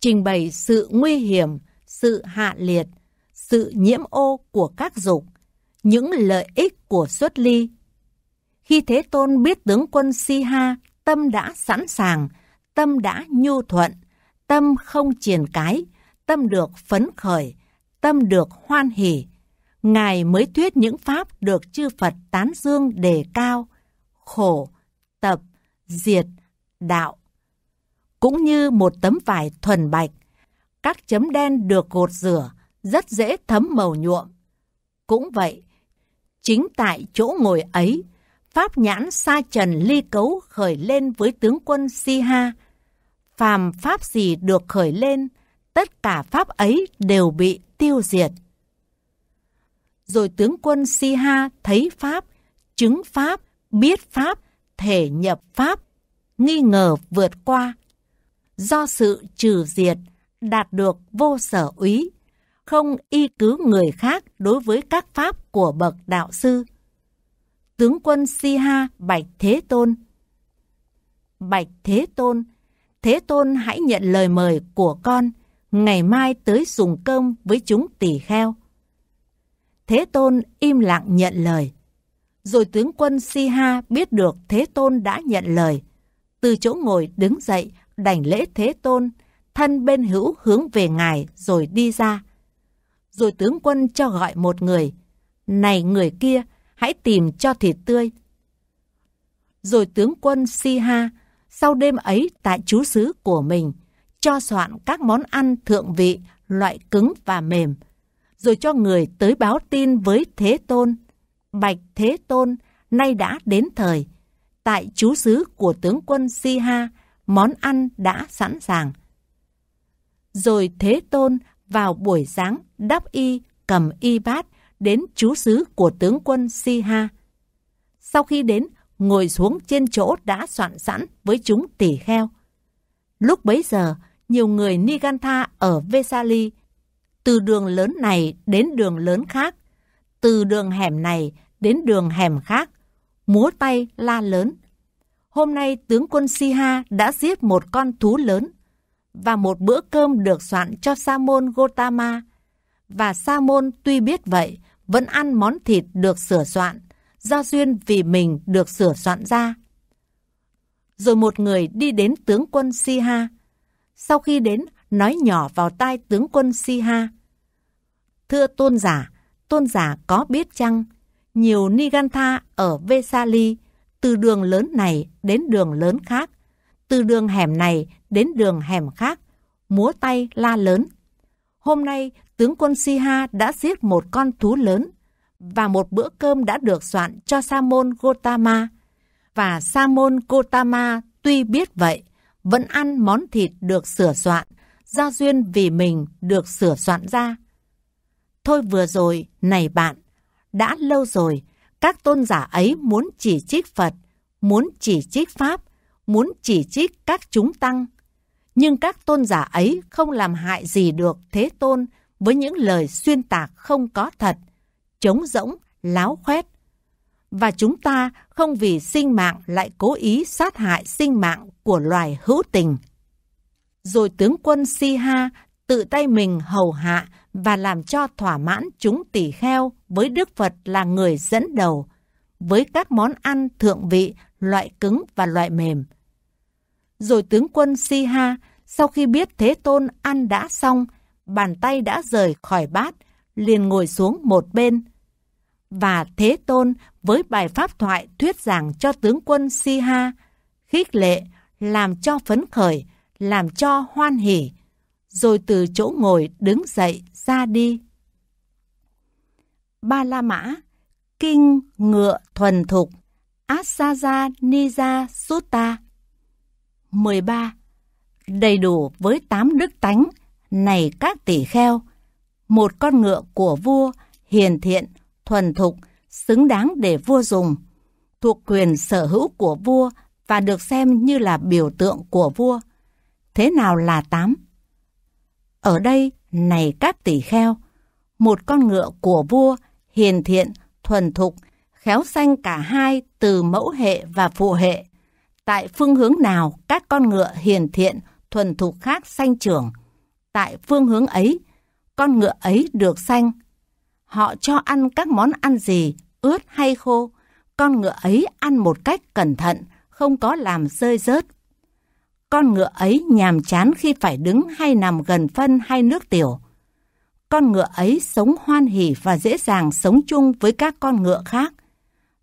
trình bày sự nguy hiểm, sự hạ liệt, sự nhiễm ô của các dục, những lợi ích của xuất ly. Khi Thế Tôn biết tướng quân siha tâm đã sẵn sàng, tâm đã nhu thuận, tâm không triền cái, tâm được phấn khởi, tâm được hoan hỉ. Ngài mới thuyết những pháp được chư Phật tán dương đề cao, khổ, tập, diệt, đạo, cũng như một tấm vải thuần bạch. Các chấm đen được gột rửa, rất dễ thấm màu nhuộm. Cũng vậy, chính tại chỗ ngồi ấy, Pháp nhãn sa trần ly cấu khởi lên với tướng quân Si Ha. Phàm Pháp gì được khởi lên, tất cả Pháp ấy đều bị tiêu diệt. Rồi tướng quân Si Ha thấy Pháp, chứng Pháp, biết Pháp, thể nhập Pháp, nghi ngờ vượt qua, do sự trừ diệt, đạt được vô sở úy, không y cứ người khác đối với các pháp của bậc đạo sư. Tướng quân Si Ha Bạch Thế Tôn Bạch Thế Tôn, Thế Tôn hãy nhận lời mời của con, ngày mai tới dùng cơm với chúng tỷ kheo. Thế Tôn im lặng nhận lời. Rồi tướng quân Si Ha biết được Thế Tôn đã nhận lời. Từ chỗ ngồi đứng dậy, đảnh lễ thế tôn, thân bên hữu hướng về ngài rồi đi ra. Rồi tướng quân cho gọi một người, này người kia, hãy tìm cho thịt tươi. Rồi tướng quân Si Ha, sau đêm ấy tại chú xứ của mình, cho soạn các món ăn thượng vị, loại cứng và mềm, rồi cho người tới báo tin với Thế Tôn. Bạch Thế Tôn, nay đã đến thời. Tại chú xứ của tướng quân Si Ha, món ăn đã sẵn sàng. Rồi Thế Tôn vào buổi sáng đắp y, cầm y bát, đến chú xứ của tướng quân Siha. Sau khi đến, ngồi xuống trên chỗ đã soạn sẵn với chúng tỷ kheo. Lúc bấy giờ, nhiều người Nigantha ở Vesali, từ đường lớn này đến đường lớn khác, từ đường hẻm này đến đường hẻm khác, múa tay la lớn, hôm nay tướng quân Siha đã giết một con thú lớn và một bữa cơm được soạn cho Sa môn Gotama. Và Sa môn tuy biết vậy, vẫn ăn món thịt được sửa soạn, do duyên vì mình được sửa soạn ra. Rồi một người đi đến tướng quân Siha. Sau khi đến, nói nhỏ vào tai tướng quân Siha. Thưa tôn giả, tôn giả có biết chăng, nhiều Nigantha ở Vesali từ đường lớn này đến đường lớn khác, từ đường hẻm này đến đường hẻm khác, múa tay la lớn. Hôm nay, tướng quân Siha đã giết một con thú lớn và một bữa cơm đã được soạn cho Samon Gotama. Và Samon Gotama tuy biết vậy, vẫn ăn món thịt được sửa soạn, giao duyên vì mình được sửa soạn ra. Thôi vừa rồi, này bạn, đã lâu rồi, các tôn giả ấy muốn chỉ trích Phật, muốn chỉ trích Pháp, muốn chỉ trích các chúng tăng. Nhưng các tôn giả ấy không làm hại gì được Thế Tôn với những lời xuyên tạc không có thật, trống rỗng, láo khoét. Và chúng ta không vì sinh mạng lại cố ý sát hại sinh mạng của loài hữu tình. Rồi tướng quân Si Ha tự tay mình hầu hạ và làm cho thỏa mãn chúng tỷ kheo với Đức Phật là người dẫn đầu với các món ăn thượng vị loại cứng và loại mềm. Rồi tướng quân siha sau khi biết Thế Tôn ăn đã xong, bàn tay đã rời khỏi bát, liền ngồi xuống một bên. Và Thế Tôn với bài pháp thoại thuyết giảng cho tướng quân siha khích lệ, làm cho phấn khởi, làm cho hoan hỉ, rồi từ chỗ ngồi đứng dậy ra đi. Ba La Mã Kinh Ngựa Thuần Thục Asaja Nija Sutta 13. Đầy đủ với tám đức tánh, này các tỷ kheo, một con ngựa của vua, hiền thiện, thuần thục, xứng đáng để vua dùng, thuộc quyền sở hữu của vua và được xem như là biểu tượng của vua. Thế nào là tám? Ở đây, này các tỷ kheo, một con ngựa của vua, hiền thiện, thuần thục, khéo xanh cả hai từ mẫu hệ và phụ hệ. Tại phương hướng nào các con ngựa hiền thiện, thuần thục khác xanh trưởng, tại phương hướng ấy, con ngựa ấy được xanh Họ cho ăn các món ăn gì, ướt hay khô, con ngựa ấy ăn một cách cẩn thận, không có làm rơi rớt con ngựa ấy nhàm chán khi phải đứng hay nằm gần phân hay nước tiểu. Con ngựa ấy sống hoan hỉ và dễ dàng sống chung với các con ngựa khác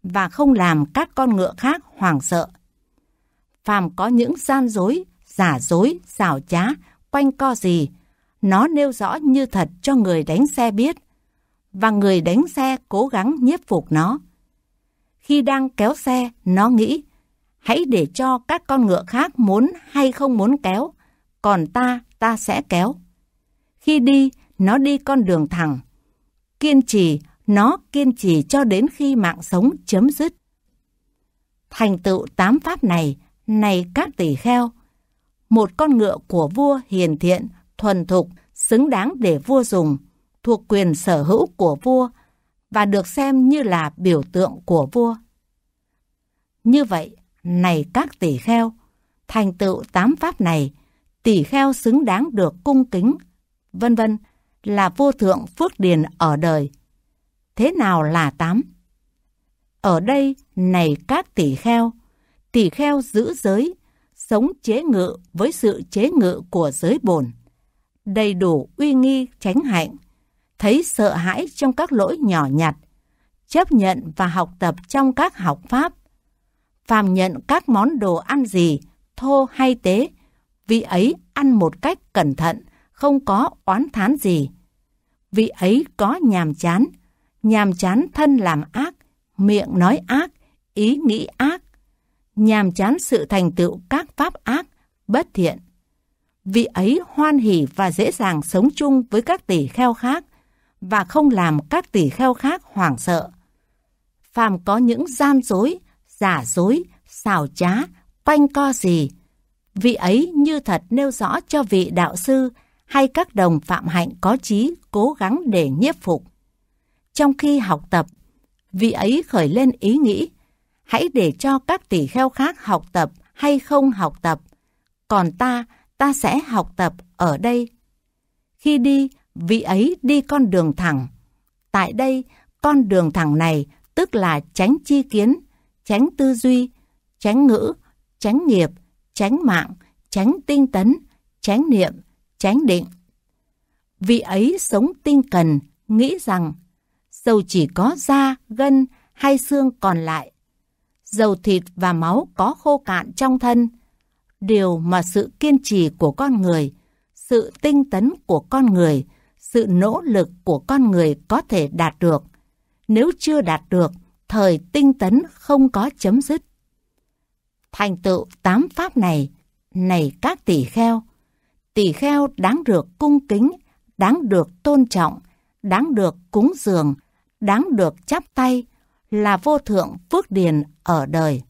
và không làm các con ngựa khác hoảng sợ. Phàm có những gian dối, giả dối, xảo trá, quanh co gì, nó nêu rõ như thật cho người đánh xe biết và người đánh xe cố gắng nhiếp phục nó. Khi đang kéo xe, nó nghĩ hãy để cho các con ngựa khác muốn hay không muốn kéo, còn ta, ta sẽ kéo. Khi đi, nó đi con đường thẳng. Kiên trì, nó kiên trì cho đến khi mạng sống chấm dứt. Thành tựu tám pháp này, này các tỷ kheo. Một con ngựa của vua hiền thiện, thuần thục, xứng đáng để vua dùng, thuộc quyền sở hữu của vua và được xem như là biểu tượng của vua. Như vậy, này các tỷ kheo, thành tựu tám pháp này, tỷ kheo xứng đáng được cung kính, vân vân là vô thượng phước điền ở đời. Thế nào là tám? Ở đây, này các tỷ kheo, tỷ kheo giữ giới, sống chế ngự với sự chế ngự của giới bổn, đầy đủ uy nghi tránh hạnh, thấy sợ hãi trong các lỗi nhỏ nhặt, chấp nhận và học tập trong các học pháp, phàm nhận các món đồ ăn gì, thô hay tế, vị ấy ăn một cách cẩn thận, không có oán thán gì. Vị ấy có nhàm chán, nhàm chán thân làm ác, miệng nói ác, ý nghĩ ác, nhàm chán sự thành tựu các pháp ác, bất thiện. Vị ấy hoan hỉ và dễ dàng sống chung với các tỷ kheo khác và không làm các tỷ kheo khác hoảng sợ. Phàm có những gian dối, giả dối, xào trá, quanh co gì. Vị ấy như thật nêu rõ cho vị đạo sư hay các đồng phạm hạnh có trí cố gắng để nhiếp phục. Trong khi học tập, vị ấy khởi lên ý nghĩ, hãy để cho các tỷ kheo khác học tập hay không học tập, còn ta, ta sẽ học tập ở đây. Khi đi, vị ấy đi con đường thẳng. Tại đây, con đường thẳng này tức là tránh chi kiến, chánh tư duy, chánh ngữ, chánh nghiệp, chánh mạng, chánh tinh tấn, chánh niệm, chánh định. Vị ấy sống tinh cần, nghĩ rằng dầu chỉ có da, gân hay xương còn lại. Dầu thịt và máu có khô cạn trong thân. Điều mà sự kiên trì của con người, sự tinh tấn của con người, sự nỗ lực của con người có thể đạt được. Nếu chưa đạt được thời tinh tấn không có chấm dứt. Thành tựu tám pháp này, này các tỷ kheo, tỷ kheo đáng được cung kính, đáng được tôn trọng, đáng được cúng dường, đáng được chắp tay, là vô thượng phước điền ở đời.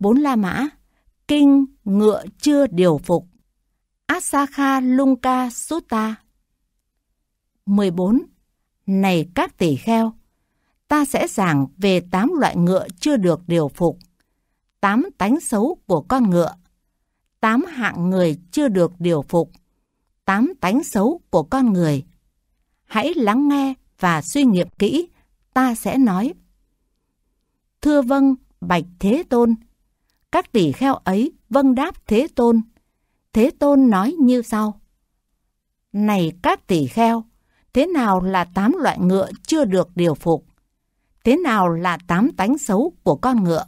Bốn La Mã Kinh Ngựa Chưa Điều Phục Asakha Lunka Sutta 14. Này các tỷ kheo, ta sẽ giảng về 8 loại ngựa chưa được điều phục, 8 tánh xấu của con ngựa, 8 hạng người chưa được điều phục, 8 tánh xấu của con người. Hãy lắng nghe và suy nghiệm kỹ, ta sẽ nói. Thưa vâng, Bạch Thế Tôn, các tỳ kheo ấy vâng đáp Thế Tôn. Thế Tôn nói như sau. Này các tỳ kheo, thế nào là tám loại ngựa chưa được điều phục? Thế nào là tám tánh xấu của con ngựa?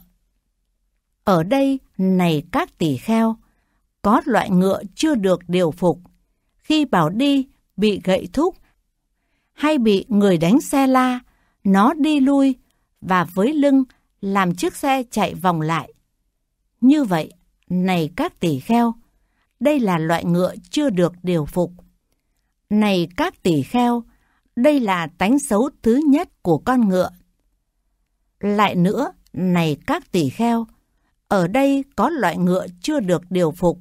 Ở đây, này các tỳ kheo, có loại ngựa chưa được điều phục. Khi bảo đi, bị gậy thúc, hay bị người đánh xe la, nó đi lui và với lưng làm chiếc xe chạy vòng lại. Như vậy, này các tỷ kheo, đây là loại ngựa chưa được điều phục. Này các tỷ kheo, đây là tánh xấu thứ nhất của con ngựa. Lại nữa, này các tỷ kheo, ở đây có loại ngựa chưa được điều phục.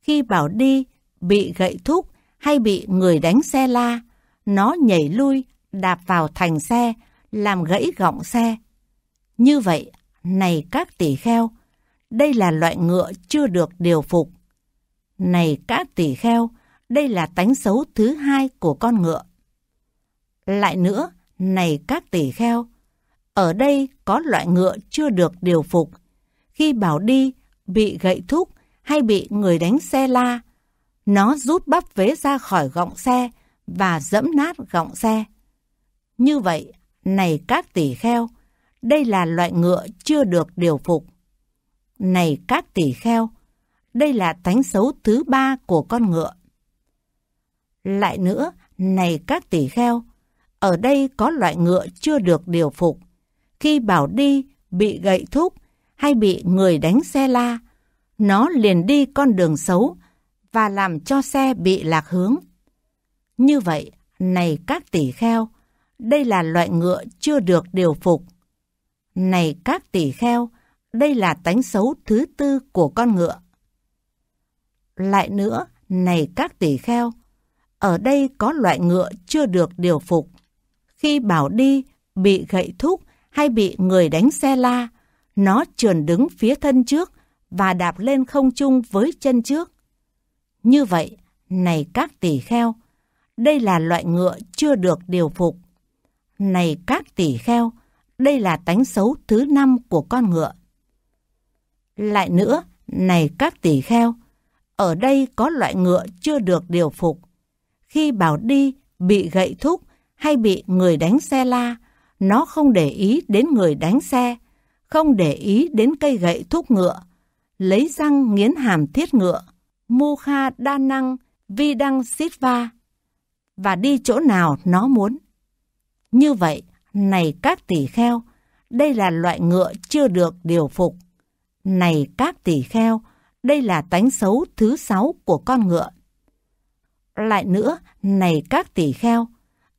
Khi bảo đi, bị gậy thúc hay bị người đánh xe la, nó nhảy lui, đạp vào thành xe, làm gãy gọng xe. Như vậy, này các tỷ kheo, đây là loại ngựa chưa được điều phục. Này các tỷ kheo, đây là tánh xấu thứ hai của con ngựa. Lại nữa, này các tỷ kheo, ở đây có loại ngựa chưa được điều phục. Khi bảo đi, bị gậy thúc hay bị người đánh xe la, nó rút bắp vế ra khỏi gọng xe và dẫm nát gọng xe. Như vậy, này các tỷ kheo, đây là loại ngựa chưa được điều phục này các tỷ kheo, đây là tánh xấu thứ ba của con ngựa. Lại nữa, này các tỷ kheo, ở đây có loại ngựa chưa được điều phục. Khi bảo đi, bị gậy thúc hay bị người đánh xe la, nó liền đi con đường xấu và làm cho xe bị lạc hướng. Như vậy, này các tỷ kheo, đây là loại ngựa chưa được điều phục. Này các tỷ kheo, đây là tánh xấu thứ tư của con ngựa. Lại nữa, này các tỷ kheo, ở đây có loại ngựa chưa được điều phục. Khi bảo đi, bị gậy thúc hay bị người đánh xe la, nó trườn đứng phía thân trước và đạp lên không trung với chân trước. Như vậy, này các tỷ kheo, đây là loại ngựa chưa được điều phục. Này các tỷ kheo, đây là tánh xấu thứ năm của con ngựa. Lại nữa, này các tỷ kheo, ở đây có loại ngựa chưa được điều phục. Khi bảo đi, bị gậy thúc hay bị người đánh xe la, nó không để ý đến người đánh xe, không để ý đến cây gậy thúc ngựa, lấy răng nghiến hàm thiết ngựa, mu kha đa năng, vi đăng xít va, và đi chỗ nào nó muốn. Như vậy, này các tỷ kheo, đây là loại ngựa chưa được điều phục. Này các tỷ kheo, đây là tánh xấu thứ sáu của con ngựa. Lại nữa, này các tỷ kheo,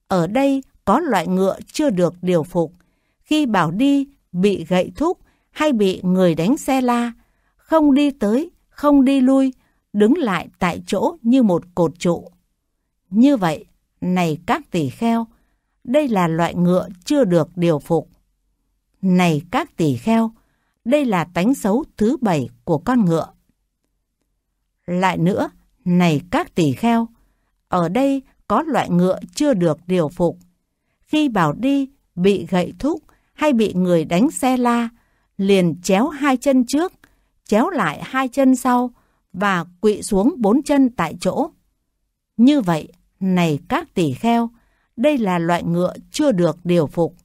ở đây có loại ngựa chưa được điều phục. Khi bảo đi, bị gậy thúc hay bị người đánh xe la, không đi tới, không đi lui, đứng lại tại chỗ như một cột trụ. Như vậy, này các tỷ kheo, đây là loại ngựa chưa được điều phục. Này các tỷ kheo, đây là tánh xấu thứ bảy của con ngựa. Lại nữa, này các tỷ kheo, ở đây có loại ngựa chưa được điều phục. Khi bảo đi, bị gậy thúc hay bị người đánh xe la, liền chéo hai chân trước, chéo lại hai chân sau và quỵ xuống bốn chân tại chỗ. Như vậy, này các tỷ kheo, đây là loại ngựa chưa được điều phục.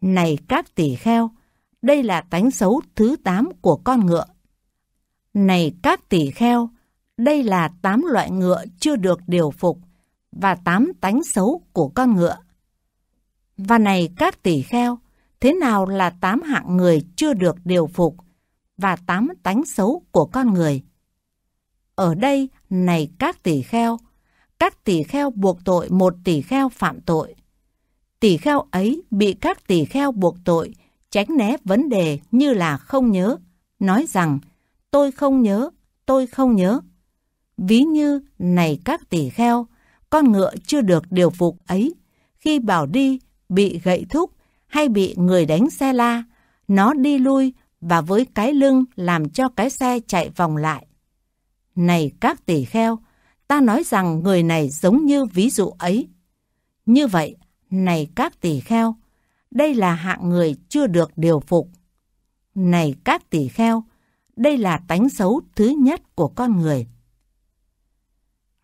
Này các tỷ kheo, đây là tánh xấu thứ tám của con ngựa. Này các tỷ kheo, đây là tám loại ngựa chưa được điều phục và tám tánh xấu của con ngựa. Và này các tỷ kheo, thế nào là tám hạng người chưa được điều phục và tám tánh xấu của con người? Ở đây, này các tỷ kheo, các tỷ kheo buộc tội một tỷ kheo phạm tội. Tỷ kheo ấy bị các tỷ kheo buộc tội tránh né vấn đề như là không nhớ, nói rằng tôi không nhớ, tôi không nhớ. Ví như này các tỷ kheo, con ngựa chưa được điều phục ấy, khi bảo đi, bị gậy thúc hay bị người đánh xe la, nó đi lui và với cái lưng làm cho cái xe chạy vòng lại. Này các tỷ kheo, ta nói rằng người này giống như ví dụ ấy. Như vậy, này các tỷ kheo, đây là hạng người chưa được điều phục. Này các tỷ kheo, đây là tánh xấu thứ nhất của con người.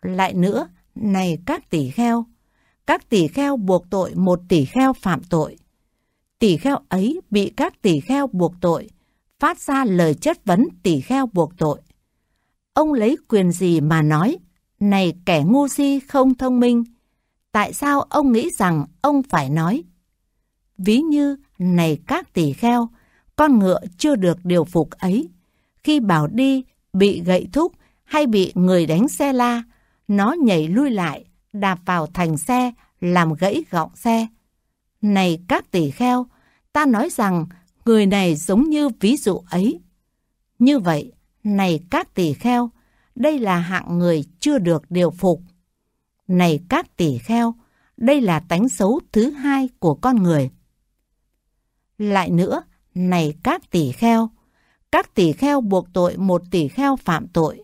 Lại nữa, này các tỷ kheo, các tỷ kheo buộc tội một tỷ kheo phạm tội. Tỷ kheo ấy bị các tỷ kheo buộc tội, phát ra lời chất vấn tỷ kheo buộc tội. Ông lấy quyền gì mà nói, này kẻ ngu si không thông minh, tại sao ông nghĩ rằng ông phải nói, ví như này các tỷ kheo, con ngựa chưa được điều phục ấy. Khi bảo đi, bị gậy thúc hay bị người đánh xe la, nó nhảy lui lại, đạp vào thành xe, làm gãy gọng xe. Này các tỷ kheo, ta nói rằng người này giống như ví dụ ấy. Như vậy, này các tỷ kheo, đây là hạng người chưa được điều phục. Này các tỷ kheo, đây là tánh xấu thứ hai của con người. Lại nữa, này các tỷ kheo, các tỷ kheo buộc tội một tỷ kheo phạm tội.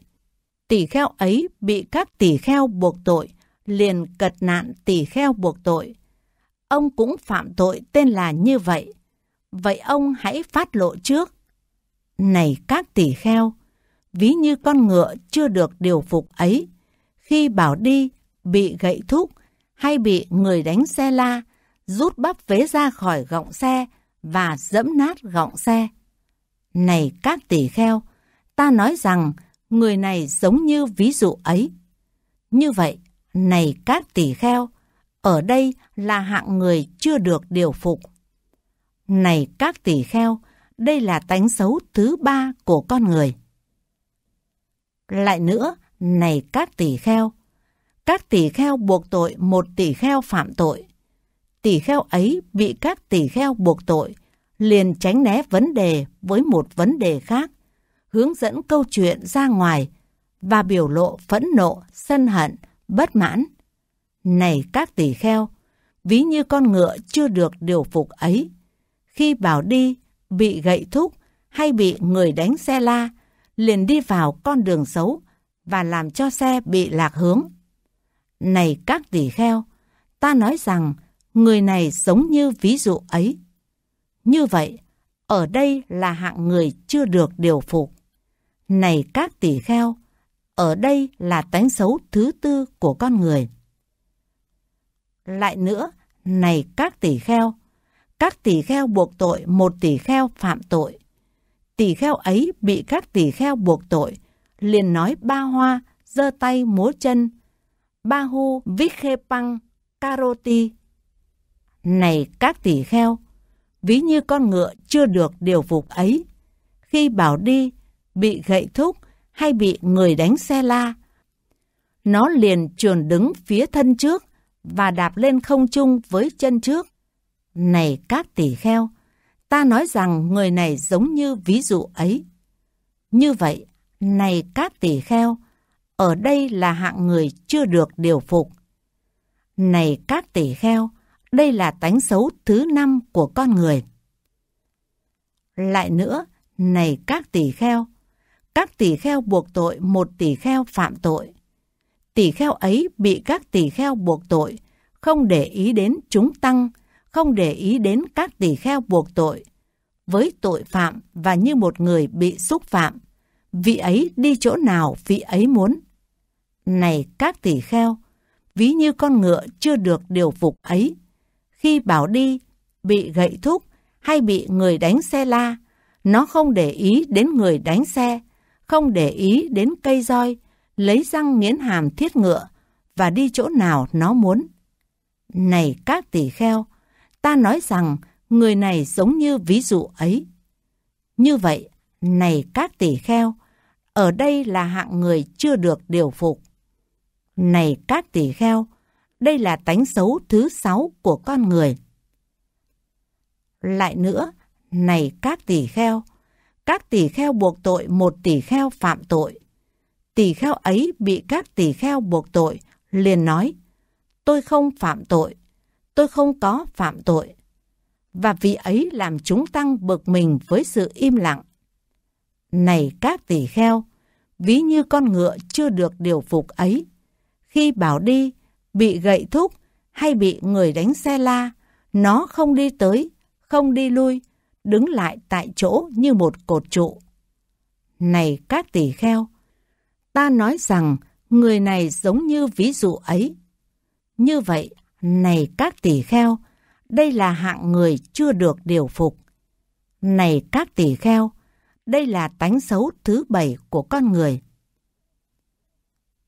Tỷ kheo ấy bị các tỷ kheo buộc tội, liền cật nạn tỷ kheo buộc tội. Ông cũng phạm tội tên là như vậy. Vậy ông hãy phát lộ trước. Này các tỷ kheo, ví như con ngựa chưa được điều phục ấy, khi bảo đi, bị gậy thúc hay bị người đánh xe la, rút bắp vế ra khỏi gọng xe và dẫm nát gọng xe. Này các tỷ kheo, ta nói rằng người này giống như ví dụ ấy. Như vậy, này các tỷ kheo, ở đây là hạng người chưa được điều phục. Này các tỷ kheo, đây là tánh xấu thứ ba của con người. Lại nữa, này các tỷ kheo, các tỷ kheo buộc tội một tỷ kheo phạm tội tỷ kheo ấy bị các tỷ kheo buộc tội, liền tránh né vấn đề với một vấn đề khác, hướng dẫn câu chuyện ra ngoài và biểu lộ phẫn nộ, sân hận, bất mãn. Này các tỷ kheo, ví như con ngựa chưa được điều phục ấy, khi bảo đi, bị gậy thúc hay bị người đánh xe la, liền đi vào con đường xấu và làm cho xe bị lạc hướng. Này các tỷ kheo, ta nói rằng người này giống như ví dụ ấy. Như vậy, ở đây là hạng người chưa được điều phục. Này các tỷ kheo, ở đây là tánh xấu thứ tư của con người. Lại nữa, này các tỷ kheo, các tỷ kheo buộc tội một tỷ kheo phạm tội. Tỷ kheo ấy bị các tỷ kheo buộc tội, liền nói ba hoa, giơ tay múa chân. Ba hu, vikhe pang, karoti. Này các tỷ kheo, ví như con ngựa chưa được điều phục ấy. Khi bảo đi, bị gậy thúc hay bị người đánh xe la, nó liền trườn đứng phía thân trước và đạp lên không trung với chân trước. Này các tỷ kheo, ta nói rằng người này giống như ví dụ ấy. Như vậy, này các tỷ kheo, ở đây là hạng người chưa được điều phục. Này các tỷ kheo, đây là tánh xấu thứ năm của con người. Lại nữa, này các tỷ kheo, các tỷ kheo buộc tội một tỷ kheo phạm tội. Tỷ kheo ấy bị các tỷ kheo buộc tội, không để ý đến chúng tăng, không để ý đến các tỷ kheo buộc tội. Với tội phạm và như một người bị xúc phạm, vị ấy đi chỗ nào vị ấy muốn. Này các tỷ kheo, ví như con ngựa chưa được điều phục ấy, khi bảo đi, bị gậy thúc hay bị người đánh xe la. Nó không để ý đến người đánh xe, không để ý đến cây roi, lấy răng nghiến hàm thiết ngựa và đi chỗ nào nó muốn. Này các tỷ kheo, ta nói rằng người này giống như ví dụ ấy. Như vậy, này các tỷ kheo, ở đây là hạng người chưa được điều phục. Này các tỷ kheo, đây là tánh xấu thứ sáu của con người. Lại nữa, này các tỷ kheo, các tỷ kheo buộc tội một tỷ kheo phạm tội. Tỷ kheo ấy bị các tỷ kheo buộc tội, liền nói, tôi không phạm tội, tôi không có phạm tội. Và vì ấy làm chúng tăng bực mình với sự im lặng. Này các tỷ kheo, ví như con ngựa chưa được điều phục ấy. Khi bảo đi, bị gậy thúc hay bị người đánh xe la, nó không đi tới, không đi lui, đứng lại tại chỗ như một cột trụ. Này các tỷ kheo, ta nói rằng người này giống như ví dụ ấy. Như vậy, này các tỷ kheo, đây là hạng người chưa được điều phục. Này các tỷ kheo, đây là tánh xấu thứ bảy của con người.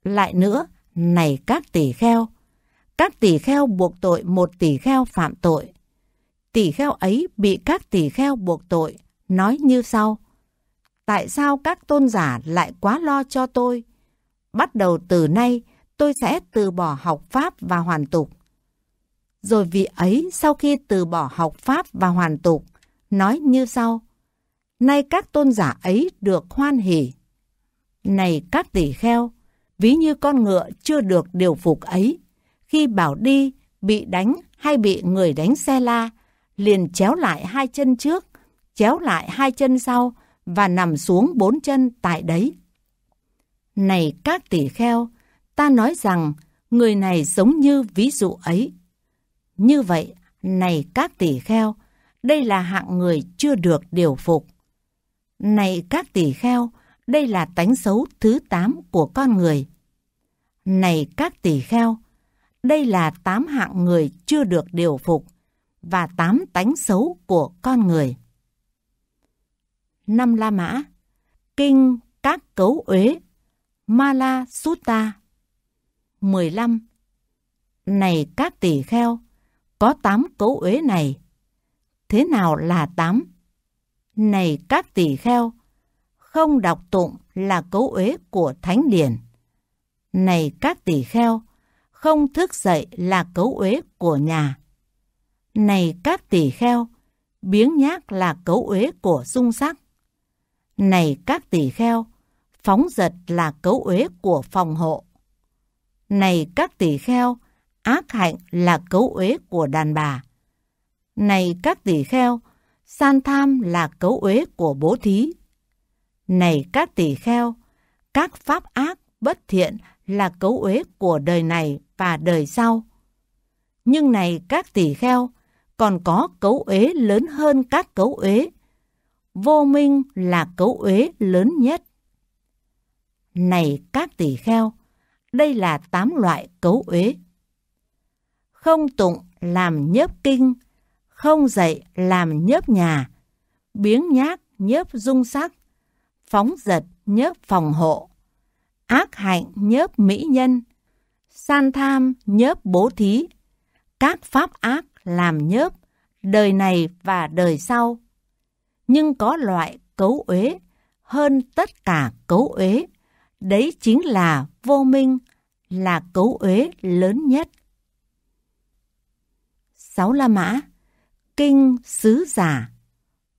Lại nữa, này các tỷ kheo, các tỷ kheo buộc tội một tỷ kheo phạm tội. Tỷ kheo ấy bị các tỷ kheo buộc tội, nói như sau. Tại sao các tôn giả lại quá lo cho tôi? Bắt đầu từ nay, tôi sẽ từ bỏ học Pháp và hoàn tục. Rồi vị ấy sau khi từ bỏ học Pháp và hoàn tục, nói như sau. Nay các tôn giả ấy được hoan hỉ. Này các tỷ kheo, ví như con ngựa chưa được điều phục ấy khi bảo đi, bị đánh hay bị người đánh xe la, liền chéo lại hai chân trước, chéo lại hai chân sau và nằm xuống bốn chân tại đấy. Này các tỷ kheo, ta nói rằng người này giống như ví dụ ấy. Như vậy, này các tỷ kheo, đây là hạng người chưa được điều phục. Này các tỷ kheo, đây là tánh xấu thứ tám của con người. Này các tỷ kheo, đây là tám hạng người chưa được điều phục và tám tánh xấu của con người. Năm La Mã Kinh Các Cấu Uế Mala Sutta 15. Này các tỷ kheo, có tám cấu uế này. Thế nào là tám? Này các tỷ kheo, không đọc tụng là cấu uế của thánh điển. Này các tỷ kheo, không thức dậy là cấu uế của nhà. Này các tỷ kheo, biếng nhác là cấu uế của dung sắc. Này các tỷ kheo, phóng giật là cấu uế của phòng hộ. Này các tỷ kheo, ác hạnh là cấu uế của đàn bà. Này các tỷ kheo, san tham là cấu uế của bố thí. Này các tỷ kheo, các pháp ác bất thiện là cấu uế của đời này và đời sau. Nhưng này các tỷ kheo còn có cấu uế lớn hơn các cấu uế. Vô minh là cấu uế lớn nhất. Này các tỷ kheo, đây là tám loại cấu uế. Không tụng làm nhớp kinh, không dạy làm nhớp nhà, biếng nhác nhớp dung sắc, phóng dật nhớp phòng hộ, ác hạnh nhớp mỹ nhân, san tham nhớp bố thí, các pháp ác làm nhớp, đời này và đời sau. Nhưng có loại cấu uế hơn tất cả cấu uế, đấy chính là vô minh, là cấu uế lớn nhất. Sáu La Mã Kinh Sứ Giả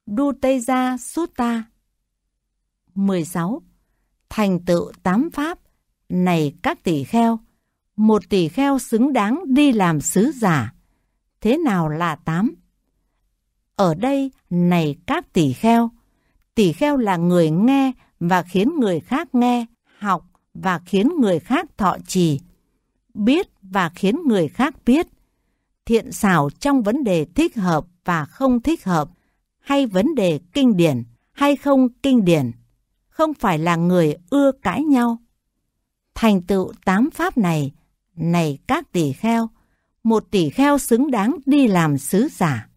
tây Duteja Sutta 16. Thành tựu tám pháp Này các tỷ kheo một tỷ kheo xứng đáng đi làm sứ giả. Thế nào là tám? Ở đây, này các tỷ kheo, tỷ kheo là người nghe và khiến người khác nghe, học và khiến người khác thọ trì, biết và khiến người khác biết, thiện xảo trong vấn đề thích hợp và không thích hợp, hay vấn đề kinh điển hay không kinh điển, không phải là người ưa cãi nhau. Thành tựu tám pháp này này các tỷ kheo, một tỷ kheo xứng đáng đi làm sứ giả.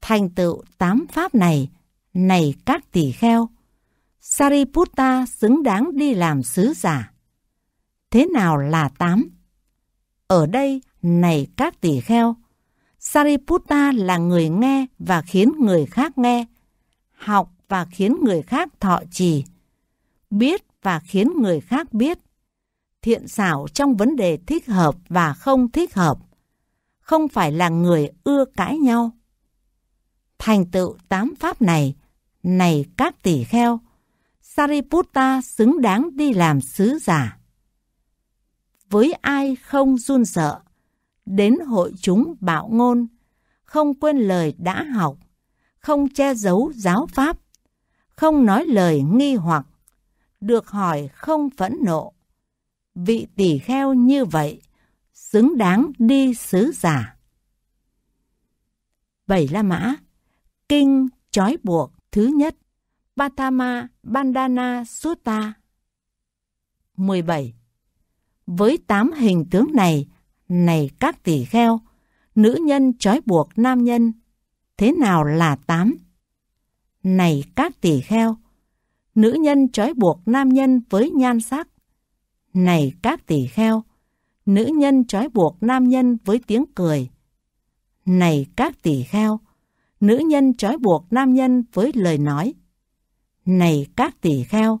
Thành tựu tám pháp này, này các tỷ kheo, Sariputta xứng đáng đi làm sứ giả. Thế nào là tám? Ở đây, này các tỷ kheo, Sariputta là người nghe và khiến người khác nghe, học và khiến người khác thọ trì, biết và khiến người khác biết, thiện xảo trong vấn đề thích hợp và không thích hợp, không phải là người ưa cãi nhau. Thành tựu tám pháp này, này các tỷ kheo, Sariputta xứng đáng đi làm sứ giả. Với ai không run sợ, đến hội chúng bạo ngôn, không quên lời đã học, không che giấu giáo pháp, không nói lời nghi hoặc, được hỏi không phẫn nộ vị tỷ kheo như vậy xứng đáng đi sứ giả. Bảy La Mã Kinh trói buộc thứ nhất Patama Bandana Sutta 17. Với tám hình tướng này, này các tỷ kheo, nữ nhân trói buộc nam nhân, thế nào là tám? Này các tỷ kheo, nữ nhân trói buộc nam nhân với nhan sắc, này các tỷ kheo, nữ nhân trói buộc nam nhân với tiếng cười. Này các tỷ kheo, nữ nhân trói buộc nam nhân với lời nói. Này các tỷ kheo,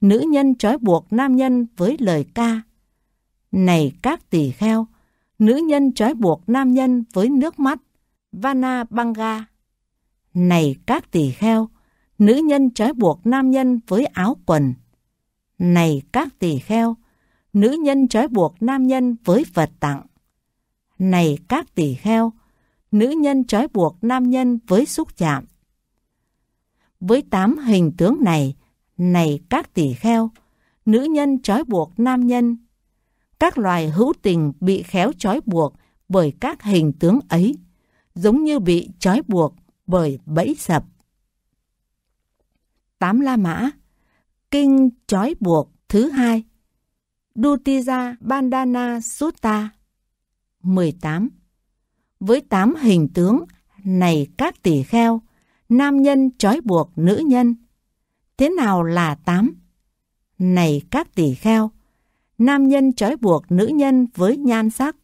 nữ nhân trói buộc nam nhân với lời ca. Này các tỷ kheo, nữ nhân trói buộc nam nhân với nước mắt. Vana Banga. Này các tỷ kheo, nữ nhân trói buộc nam nhân với áo quần. Này các tỷ kheo, nữ nhân trói buộc nam nhân với vật tặng. Này các tỷ kheo, nữ nhân trói buộc nam nhân với xúc chạm. Với tám hình tướng này, này các tỷ kheo, nữ nhân trói buộc nam nhân. Các loài hữu tình bị khéo trói buộc bởi các hình tướng ấy, giống như bị trói buộc bởi bẫy sập. Tám La Mã Kinh trói buộc thứ hai Dutija Bandana Sutta 18. Với tám hình tướng này các tỷ kheo, nam nhân trói buộc nữ nhân. Thế nào là tám? Này các tỷ kheo, nam nhân trói buộc nữ nhân với nhan sắc.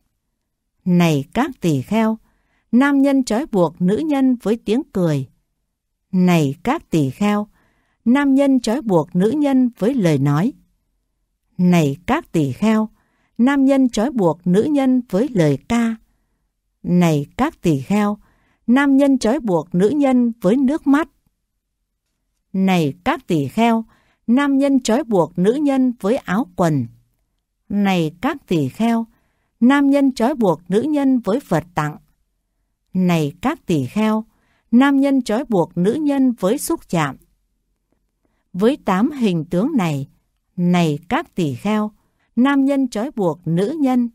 Này các tỷ kheo, nam nhân trói buộc nữ nhân với tiếng cười. Này các tỷ kheo, nam nhân trói buộc nữ nhân với lời nói. Này các tỷ kheo, nam nhân trói buộc nữ nhân với lời ca. Này các tỷ kheo, nam nhân trói buộc nữ nhân với nước mắt. Này các tỷ kheo, nam nhân trói buộc nữ nhân với áo quần. Này các tỷ kheo, nam nhân trói buộc nữ nhân với vật tặng. Này các tỷ kheo, nam nhân trói buộc nữ nhân với xúc chạm. Với tám hình tướng này, này các tỷ kheo, nam nhân trói buộc nữ nhân.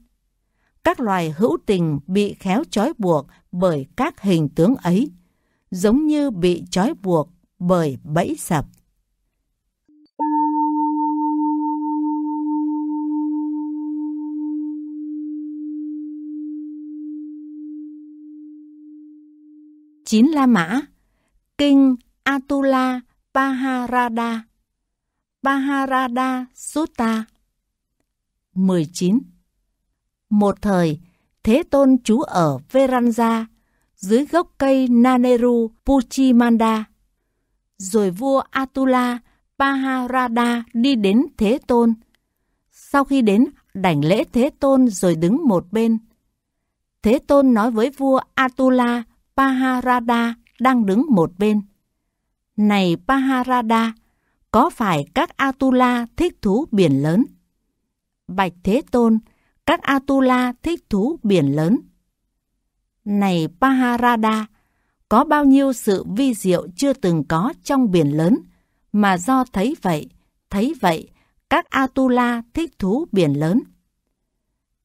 Các loài hữu tình bị khéo trói buộc bởi các hình tướng ấy, giống như bị trói buộc bởi bẫy sập. chín La Mã Kinh Atula Paharada Baharada Sutta 19 Một thời, Thế Tôn trú ở Veranja, dưới gốc cây Naneru Puchimanda. Rồi vua Atula Paharada đi đến Thế Tôn. Sau khi đến, đảnh lễ Thế Tôn rồi đứng một bên. Thế Tôn nói với vua Atula Paharada đang đứng một bên. Này Paharada, có phải các Atula thích thú biển lớn? Bạch Thế Tôn, các Atula thích thú biển lớn. Này Paharada, có bao nhiêu sự vi diệu chưa từng có trong biển lớn, mà do thấy vậy, thấy vậy, các Atula thích thú biển lớn.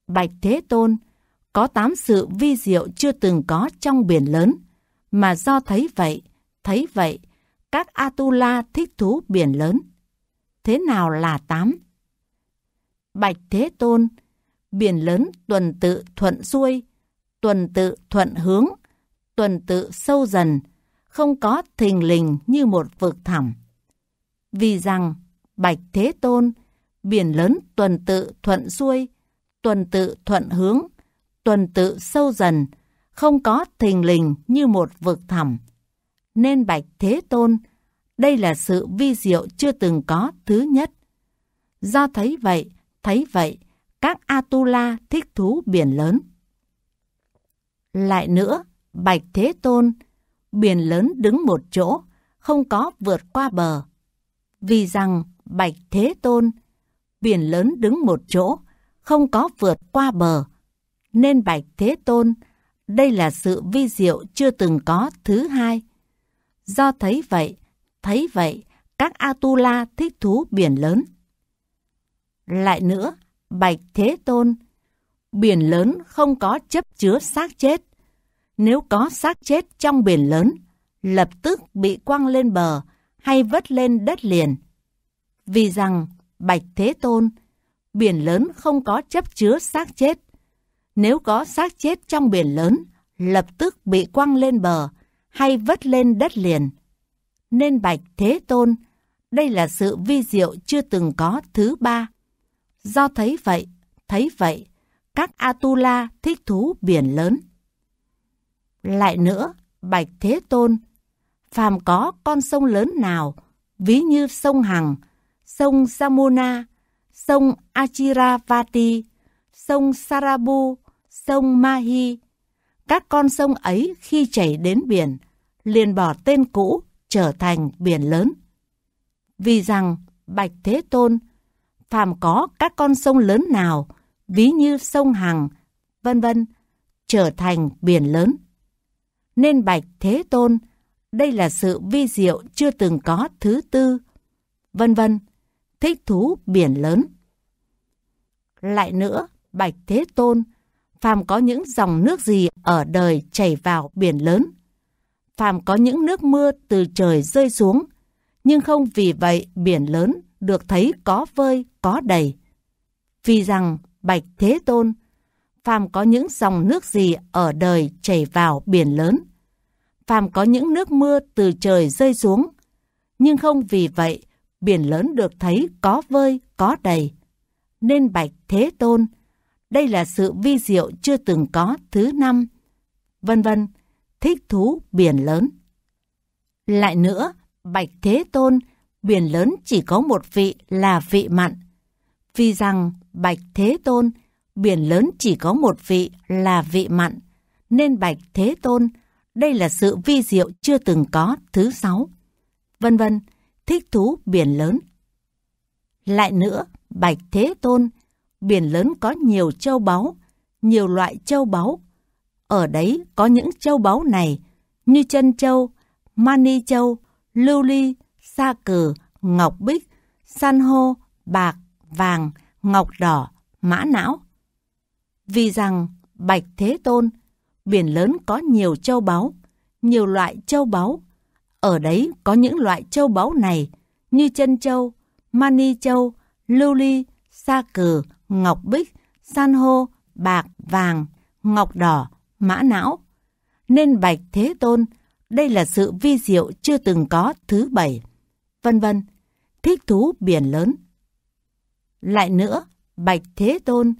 Bạch Thế Tôn, có tám sự vi diệu chưa từng có trong biển lớn, mà do thấy vậy, thấy vậy, các Atula thích thú biển lớn. Thế nào là tám? Bạch Thế Tôn, biển lớn tuần tự thuận xuôi, tuần tự thuận hướng, tuần tự sâu dần, không có thình lình như một vực thẳm. Vì rằng, Bạch Thế Tôn, biển lớn tuần tự thuận xuôi, tuần tự thuận hướng, tuần tự sâu dần, không có thình lình như một vực thẳm nên bạch thế tôn. Đây là sự vi diệu chưa từng có thứ nhất. Do thấy vậy, thấy vậy, các Atula thích thú biển lớn. Lại nữa, bạch thế tôn, biển lớn đứng một chỗ, không có vượt qua bờ. Vì rằng, bạch thế tôn, biển lớn đứng một chỗ, không có vượt qua bờ. Nên bạch thế tôn, đây là sự vi diệu chưa từng có thứ hai. Do thấy vậy, thấy vậy, các Atula thích thú biển lớn. Lại nữa, Bạch Thế Tôn, biển lớn không có chấp chứa xác chết. Nếu có xác chết trong biển lớn, lập tức bị quăng lên bờ hay vất lên đất liền. Vì rằng, Bạch Thế Tôn, biển lớn không có chấp chứa xác chết. Nếu có xác chết trong biển lớn, lập tức bị quăng lên bờ hay vất lên đất liền. Nên bạch thế tôn, đây là sự vi diệu chưa từng có thứ ba. Do thấy vậy, thấy vậy, các Atula thích thú biển lớn. Lại nữa, bạch thế tôn, phàm có con sông lớn nào, ví như sông Hằng, sông samuna sông Achiravati, sông Sarabu, sông Mahi, các con sông ấy khi chảy đến biển, liền bỏ tên cũ trở thành biển lớn. Vì rằng, Bạch Thế Tôn, phàm có các con sông lớn nào, ví như sông Hằng, vân vân, trở thành biển lớn. Nên Bạch Thế Tôn, đây là sự vi diệu chưa từng có thứ tư, vân vân, thích thú biển lớn. Lại nữa, Bạch Thế Tôn, phàm có những dòng nước gì ở đời chảy vào biển lớn. Phàm có những nước mưa từ trời rơi xuống, nhưng không vì vậy biển lớn được thấy có vơi, có đầy. Vì rằng, Bạch Thế Tôn, phàm có những dòng nước gì ở đời chảy vào biển lớn. Phàm có những nước mưa từ trời rơi xuống, nhưng không vì vậy biển lớn được thấy có vơi, có đầy. Nên Bạch Thế Tôn, đây là sự vi diệu chưa từng có thứ năm. Vân vân, thích thú biển lớn. Lại nữa, Bạch Thế Tôn, biển lớn chỉ có một vị là vị mặn. Vì rằng Bạch Thế Tôn, biển lớn chỉ có một vị là vị mặn, nên Bạch Thế Tôn, đây là sự vi diệu chưa từng có thứ sáu. Vân vân, thích thú biển lớn. Lại nữa, Bạch Thế Tôn, biển lớn có nhiều châu báu, nhiều loại châu báu. Ở đấy có những châu báu này như chân châu, mani châu, lưu ly, sa cừ, ngọc bích, san hô, bạc, vàng, ngọc đỏ, mã não. Vì rằng Bạch Thế Tôn, biển lớn có nhiều châu báu, nhiều loại châu báu. Ở đấy có những loại châu báu này như chân châu, mani châu, lưu ly, sa cừ, ngọc bích, san hô, bạc, vàng, ngọc đỏ, mã não. Nên bạch thế tôn, đây là sự vi diệu chưa từng có thứ bảy. Vân vân, thích thú biển lớn. Lại nữa, bạch thế tôn,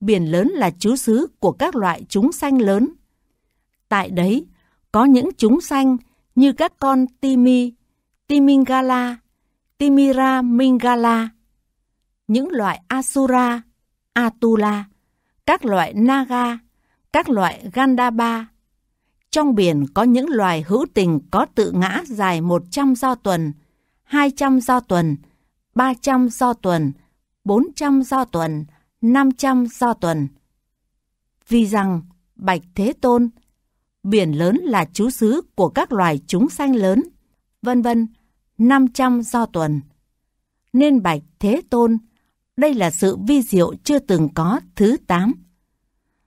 biển lớn là chú xứ của các loại chúng sanh lớn. Tại đấy, có những chúng sanh như các con Timi, Timingala, Timira Mingala, những loại Asura, Atula, các loại Naga, các loại Gandaba. Trong biển có những loài hữu tình có tự ngã dài 100 do tuần, 200 do tuần, 300 do tuần, 400 do tuần, 500 do tuần. Vì rằng, Bạch Thế Tôn, biển lớn là chú xứ của các loài chúng sanh lớn, vân vân, 500 do tuần. Nên Bạch Thế Tôn, đây là sự vi diệu chưa từng có thứ tám.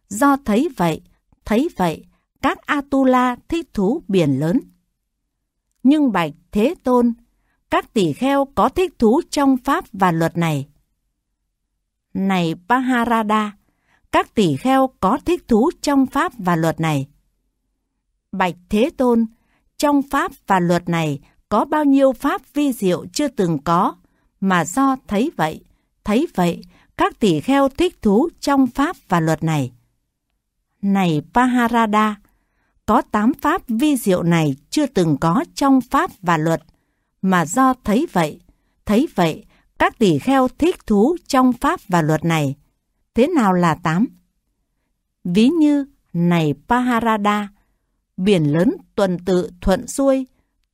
Do thấy vậy, thấy vậy, các Atula thích thú biển lớn. Nhưng Bạch Thế Tôn, các tỷ kheo có thích thú trong Pháp và luật này. Này Paharada, các tỷ kheo có thích thú trong Pháp và luật này. Bạch Thế Tôn, trong Pháp và luật này có bao nhiêu Pháp vi diệu chưa từng có, mà do thấy vậy, Thấy vậy, các tỷ kheo thích thú trong pháp và luật này. Này Paharada, có tám pháp vi diệu này chưa từng có trong pháp và luật, mà do thấy vậy, thấy vậy, các tỷ kheo thích thú trong pháp và luật này. Thế nào là tám? Ví như, này Paharada, biển lớn tuần tự thuận xuôi,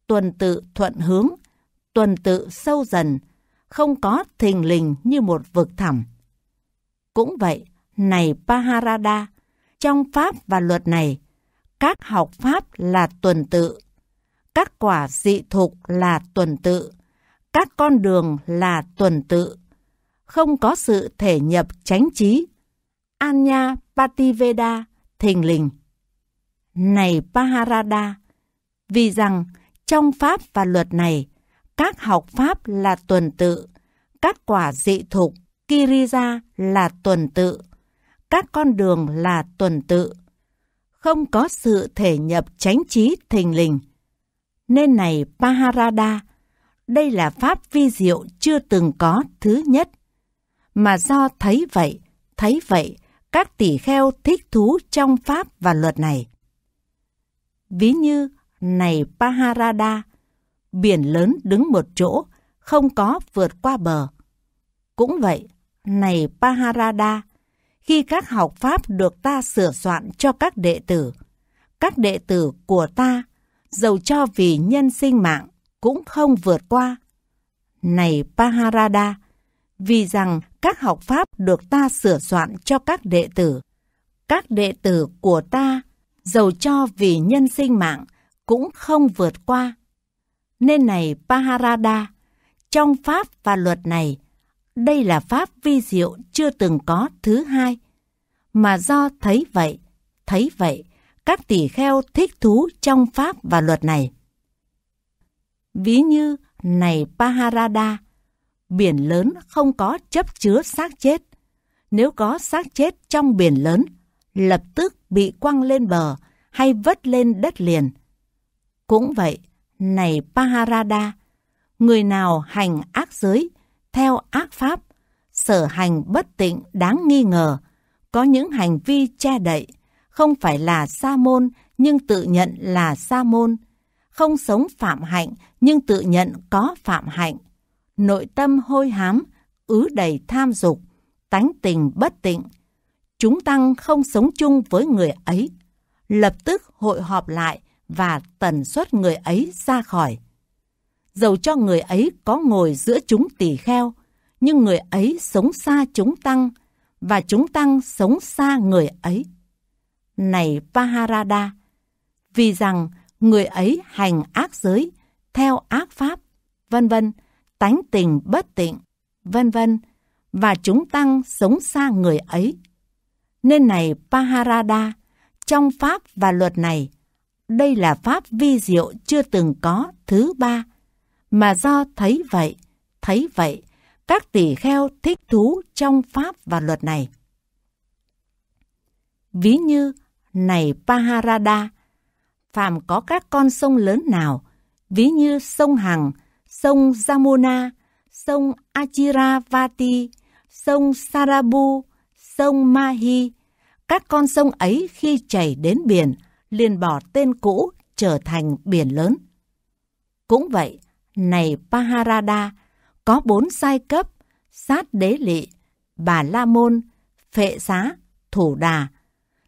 tuần tự thuận hướng, tuần tự sâu dần, không có thình lình như một vực thẳm. Cũng vậy, này Paharada, trong Pháp và luật này, các học Pháp là tuần tự, các quả dị thục là tuần tự, các con đường là tuần tự, không có sự thể nhập tránh trí. Anya Pativeda thình lình. Này Paharada, vì rằng trong Pháp và luật này, các học pháp là tuần tự, các quả dị thục, kirija là tuần tự, các con đường là tuần tự. Không có sự thể nhập chánh trí thình lình. Nên này Paharada, đây là pháp vi diệu chưa từng có thứ nhất. Mà do thấy vậy, thấy vậy, các tỷ kheo thích thú trong pháp và luật này. Ví như, này Paharada, biển lớn đứng một chỗ, không có vượt qua bờ. Cũng vậy, này Paharada, khi các học pháp được ta sửa soạn cho các đệ tử, các đệ tử của ta, dầu cho vì nhân sinh mạng, cũng không vượt qua. Này Paharada, vì rằng các học pháp được ta sửa soạn cho các đệ tử, các đệ tử của ta, dầu cho vì nhân sinh mạng, cũng không vượt qua. Nên này Paharada, trong pháp và luật này, đây là pháp vi diệu chưa từng có thứ hai. Mà do thấy vậy, thấy vậy, các tỷ kheo thích thú trong pháp và luật này. Ví như này Paharada, biển lớn không có chấp chứa xác chết. Nếu có xác chết trong biển lớn, lập tức bị quăng lên bờ hay vất lên đất liền. Cũng vậy, này Paharada, người nào hành ác giới, theo ác pháp, sở hành bất tịnh đáng nghi ngờ, có những hành vi che đậy, không phải là sa môn nhưng tự nhận là sa môn, không sống phạm hạnh nhưng tự nhận có phạm hạnh, nội tâm hôi hám, ứ đầy tham dục, tánh tình bất tịnh. Chúng tăng không sống chung với người ấy, lập tức hội họp lại và tần suất người ấy ra khỏi. Dầu cho người ấy có ngồi giữa chúng tỳ kheo, nhưng người ấy sống xa chúng tăng, và chúng tăng sống xa người ấy. Này Paharada, vì rằng người ấy hành ác giới, theo ác pháp, vân vân, tánh tình bất tịnh, vân vân, và chúng tăng sống xa người ấy. Nên này Paharada, trong pháp và luật này, đây là pháp vi diệu chưa từng có thứ ba. Mà do thấy vậy, thấy vậy, các tỷ kheo thích thú trong pháp và luật này. Ví như, này Paharada, phàm có các con sông lớn nào, ví như sông Hằng, sông Jamuna, sông Achiravati, sông Sarabu, sông Mahi, các con sông ấy khi chảy đến biển liền bỏ tên cũ trở thành biển lớn. Cũng vậy, này Paharada có bốn giai cấp, sát đế lị, bà la môn, phệ xá, thủ đà.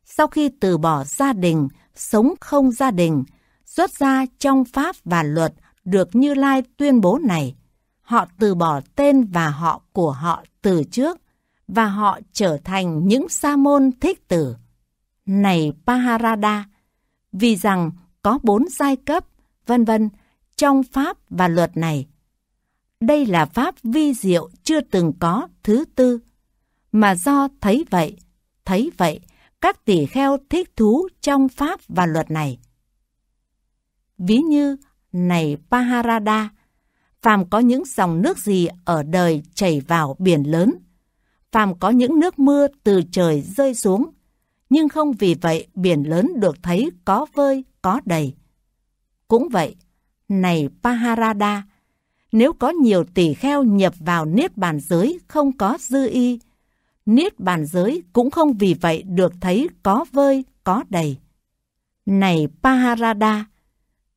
Sau khi từ bỏ gia đình, sống không gia đình, xuất ra trong pháp và luật được Như Lai tuyên bố này, họ từ bỏ tên và họ của họ từ trước và họ trở thành những sa môn thích tử. Này Paharada, vì rằng có bốn giai cấp, vân vân trong pháp và luật này. Đây là pháp vi diệu chưa từng có thứ tư, mà do thấy vậy, thấy vậy, các tỷ kheo thích thú trong pháp và luật này. Ví như, này Paharada, phàm có những dòng nước gì ở đời chảy vào biển lớn, phàm có những nước mưa từ trời rơi xuống nhưng không vì vậy biển lớn được thấy có vơi, có đầy. Cũng vậy, này Paharada, nếu có nhiều tỷ kheo nhập vào niết bàn giới không có dư y, niết bàn giới cũng không vì vậy được thấy có vơi, có đầy. Này Paharada,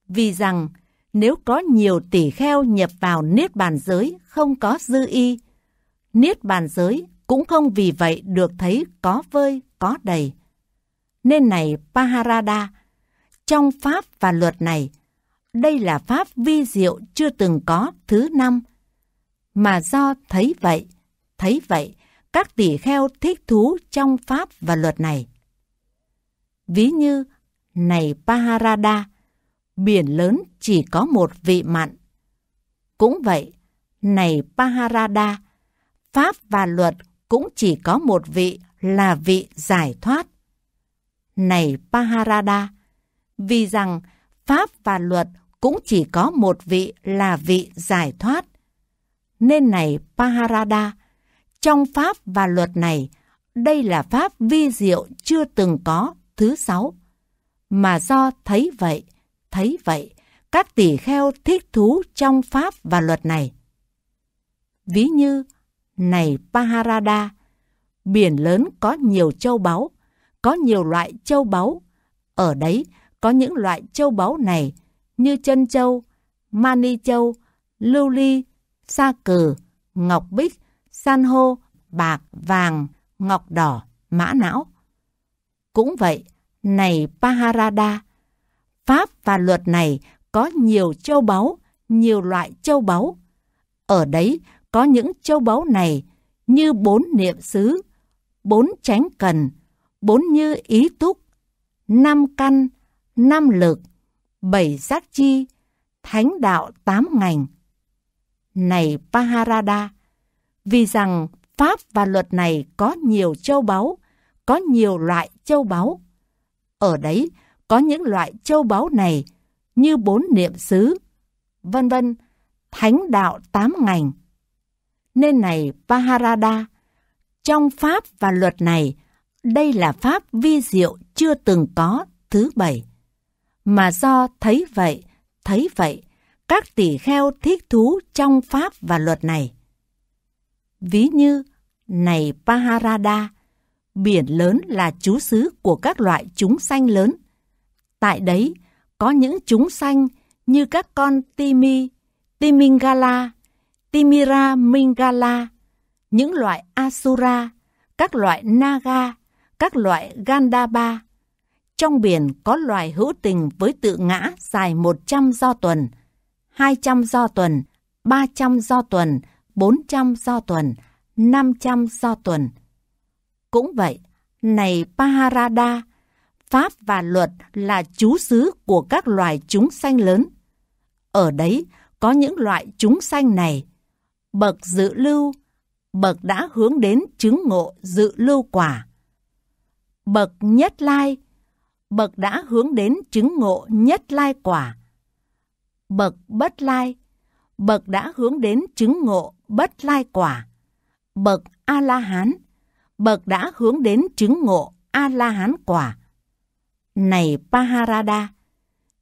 vì rằng nếu có nhiều tỷ kheo nhập vào niết bàn giới không có dư y, niết bàn giới cũng không vì vậy được thấy có vơi, có đầy nên này Paharada. Trong pháp và luật này, đây là pháp vi diệu chưa từng có thứ năm. Mà do thấy vậy, thấy vậy, các tỷ kheo thích thú trong pháp và luật này. Ví như, này Paharada, biển lớn chỉ có một vị mặn. Cũng vậy, này Paharada, pháp và luật cũng chỉ có một vị là vị giải thoát này Paharada, vì rằng Pháp và luật cũng chỉ có một vị là vị giải thoát. Nên này Paharada, trong Pháp và luật này, đây là Pháp vi diệu chưa từng có thứ sáu. Mà do thấy vậy, thấy vậy, các tỷ kheo thích thú trong Pháp và luật này. Ví như, này Paharada, biển lớn có nhiều châu báu, có nhiều loại châu báu. Ở đấy có những loại châu báu này như chân châu, mani châu, lưu ly, sa cừ, ngọc bích, san hô, bạc, vàng, ngọc đỏ, mã não. Cũng vậy, này Paharada, pháp và luật này có nhiều châu báu, nhiều loại châu báu. Ở đấy có những châu báu này như bốn niệm xứ, bốn tránh cần, bốn như ý túc, năm căn, năm lực, bảy giác chi, thánh đạo tám ngành. Này Paharada, vì rằng Pháp và luật này có nhiều châu báu, có nhiều loại châu báu. Ở đấy có những loại châu báu này như bốn niệm xứ, vân vân, thánh đạo tám ngành. Nên này Paharada, trong Pháp và luật này đây là pháp vi diệu chưa từng có thứ bảy. Mà do thấy vậy, thấy vậy, các tỷ kheo thiết thú trong pháp và luật này. Ví như, này Paharada, biển lớn là chú xứ của các loại chúng sanh lớn. Tại đấy, có những chúng sanh như các con Timi, Timingala, Timira Mingala, những loại Asura, các loại Naga, các loại Gandaba. Trong biển có loài hữu tình với tự ngã dài 100 do tuần, 200 do tuần, 300 do tuần, 400 do tuần, 500 do tuần. Cũng vậy, này Paharada, Pháp và luật là chú xứ của các loài chúng sanh lớn. Ở đấy có những loại chúng sanh này, bậc dự lưu, bậc đã hướng đến chứng ngộ dự lưu quả bậc nhất lai, bậc đã hướng đến chứng ngộ nhất lai quả. Bậc bất lai, bậc đã hướng đến chứng ngộ bất lai quả. Bậc A-la-hán, bậc đã hướng đến chứng ngộ A-la-hán quả. Này Paharada,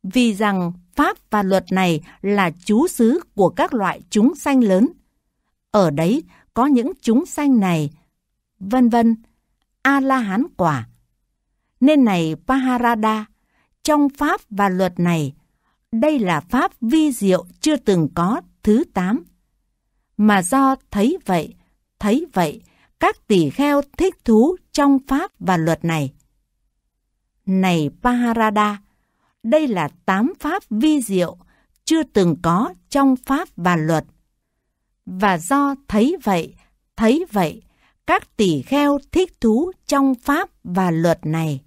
vì rằng Pháp và luật này là chú xứ của các loại chúng sanh lớn. Ở đấy có những chúng sanh này, vân vân, A-la-hán quả, nên này Paharada, trong pháp và luật này, đây là pháp vi diệu chưa từng có thứ tám. Mà do thấy vậy, thấy vậy, các tỷ kheo thích thú trong pháp và luật này. Này Paharada, đây là tám pháp vi diệu chưa từng có trong pháp và luật. Và do thấy vậy, thấy vậy, các tỷ kheo thích thú trong pháp và luật này.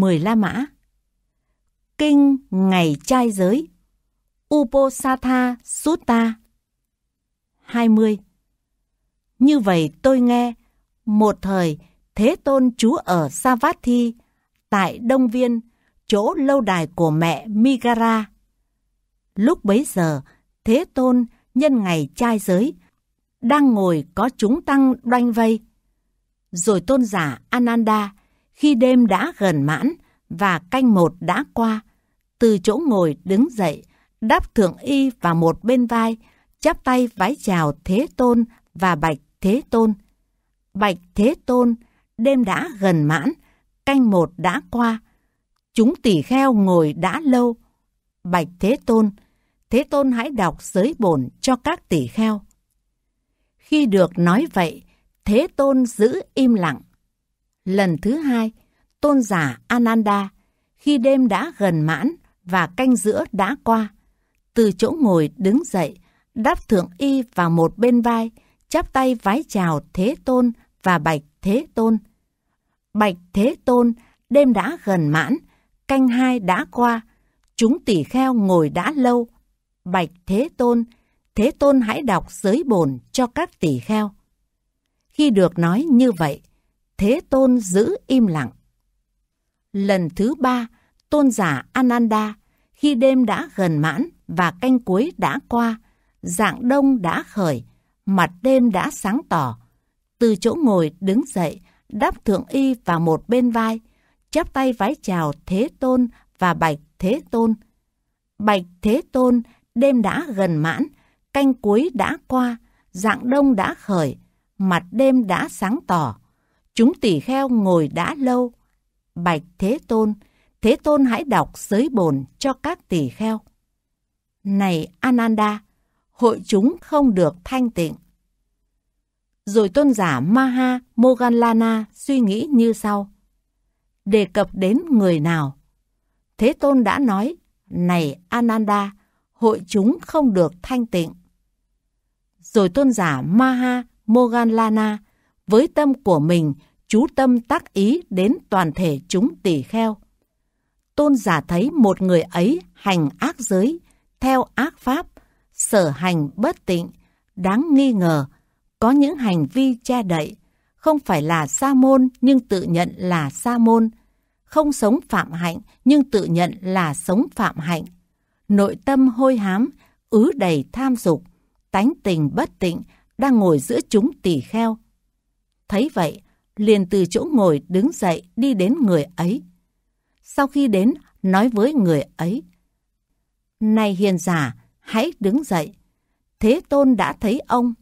10 La Mã Kinh Ngày Trai Giới Uposatha Sutta 20 Như vậy tôi nghe, một thời Thế Tôn trú ở Savatthi, tại Đông Viên, chỗ lâu đài của mẹ Migara. Lúc bấy giờ, Thế Tôn nhân ngày trai giới, đang ngồi có chúng tăng đoanh vây. Rồi tôn giả Ananda khi đêm đã gần mãn và canh một đã qua, từ chỗ ngồi đứng dậy, đáp thượng y vào một bên vai, chắp tay vái chào Thế Tôn và Bạch Thế Tôn. Bạch Thế Tôn, đêm đã gần mãn, canh một đã qua. Chúng tỷ kheo ngồi đã lâu. Bạch Thế Tôn, Thế Tôn hãy đọc giới bổn cho các tỷ kheo. Khi được nói vậy, Thế Tôn giữ im lặng, Lần thứ hai, tôn giả Ananda, khi đêm đã gần mãn và canh giữa đã qua, từ chỗ ngồi đứng dậy, đắp thượng y vào một bên vai, chắp tay vái chào Thế Tôn và Bạch Thế Tôn. Bạch Thế Tôn, đêm đã gần mãn, canh hai đã qua, chúng tỷ kheo ngồi đã lâu. Bạch Thế Tôn, Thế Tôn hãy đọc giới bồn cho các tỷ kheo. Khi được nói như vậy, Thế Tôn giữ im lặng. Lần thứ ba, Tôn giả Ananda, khi đêm đã gần mãn và canh cuối đã qua, dạng đông đã khởi, mặt đêm đã sáng tỏ. Từ chỗ ngồi đứng dậy, đắp thượng y vào một bên vai, chắp tay vái chào Thế Tôn và Bạch Thế Tôn. Bạch Thế Tôn, đêm đã gần mãn, canh cuối đã qua, dạng đông đã khởi, mặt đêm đã sáng tỏ. Chúng tỳ kheo ngồi đã lâu. Bạch Thế Tôn, Thế Tôn hãy đọc giới bồn cho các tỳ kheo. Này Ananda, hội chúng không được thanh tịnh. Rồi tôn giả Maha Moganlana suy nghĩ như sau. Đề cập đến người nào? Thế Tôn đã nói, này Ananda, hội chúng không được thanh tịnh. Rồi tôn giả Maha Moganlana với tâm của mình chú tâm tác ý đến toàn thể chúng tỷ kheo. Tôn giả thấy một người ấy hành ác giới, theo ác pháp, sở hành bất tịnh, đáng nghi ngờ, có những hành vi che đậy, không phải là sa môn nhưng tự nhận là sa môn, không sống phạm hạnh nhưng tự nhận là sống phạm hạnh, nội tâm hôi hám, ứ đầy tham dục, tánh tình bất tịnh đang ngồi giữa chúng tỷ kheo Thấy vậy, liền từ chỗ ngồi đứng dậy đi đến người ấy. Sau khi đến, nói với người ấy. Này hiền giả, hãy đứng dậy. Thế tôn đã thấy ông.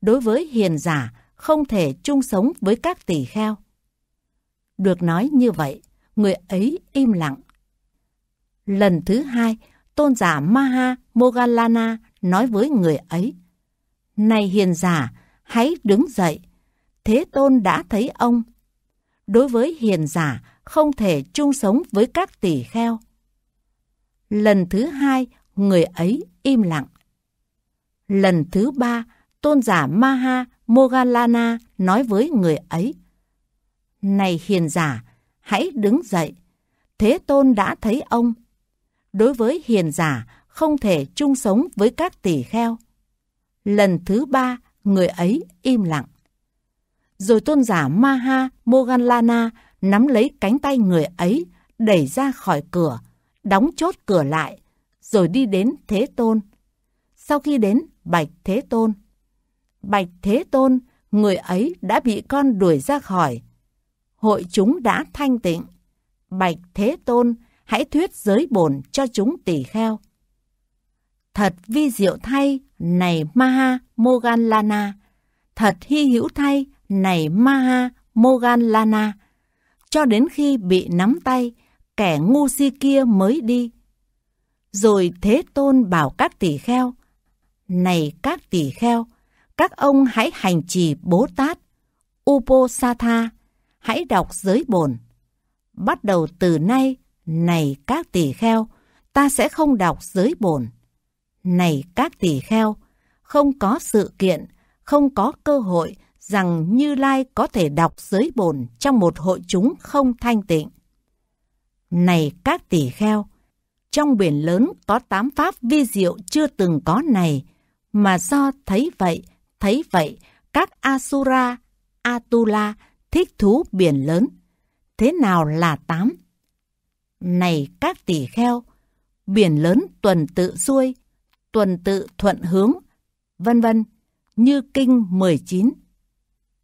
Đối với hiền giả, không thể chung sống với các tỳ kheo. Được nói như vậy, người ấy im lặng. Lần thứ hai, tôn giả Maha Mogalana nói với người ấy. Này hiền giả, hãy đứng dậy. Thế Tôn đã thấy ông. Đối với hiền giả, không thể chung sống với các tỷ kheo. Lần thứ hai, người ấy im lặng. Lần thứ ba, tôn giả Maha Mogalana nói với người ấy. Này hiền giả, hãy đứng dậy. Thế Tôn đã thấy ông. Đối với hiền giả, không thể chung sống với các tỷ kheo. Lần thứ ba, người ấy im lặng rồi tôn giả Maha Moganlana nắm lấy cánh tay người ấy, đẩy ra khỏi cửa, đóng chốt cửa lại, rồi đi đến Thế Tôn. Sau khi đến Bạch Thế Tôn, Bạch Thế Tôn, người ấy đã bị con đuổi ra khỏi. Hội chúng đã thanh tịnh. Bạch Thế Tôn, hãy thuyết giới bổn cho chúng tỳ kheo. Thật vi diệu thay, này Maha Moganlana, thật hy hữu thay, này Maha Moganlana, cho đến khi bị nắm tay, kẻ ngu si kia mới đi. Rồi Thế Tôn bảo các tỷ kheo, Này các tỷ kheo, các ông hãy hành trì Bố Tát, Uposatha, hãy đọc giới bổn. Bắt đầu từ nay, này các tỷ kheo, ta sẽ không đọc giới bổn. Này các tỷ kheo, không có sự kiện, không có cơ hội rằng Như Lai có thể đọc giới bổn trong một hội chúng không thanh tịnh. Này các tỷ kheo, trong biển lớn có tám pháp vi diệu chưa từng có này, mà do thấy vậy, thấy vậy, các Asura, Atula, thích thú biển lớn. Thế nào là tám? Này các tỷ kheo, biển lớn tuần tự xuôi, tuần tự thuận hướng, vân vân, như kinh 19.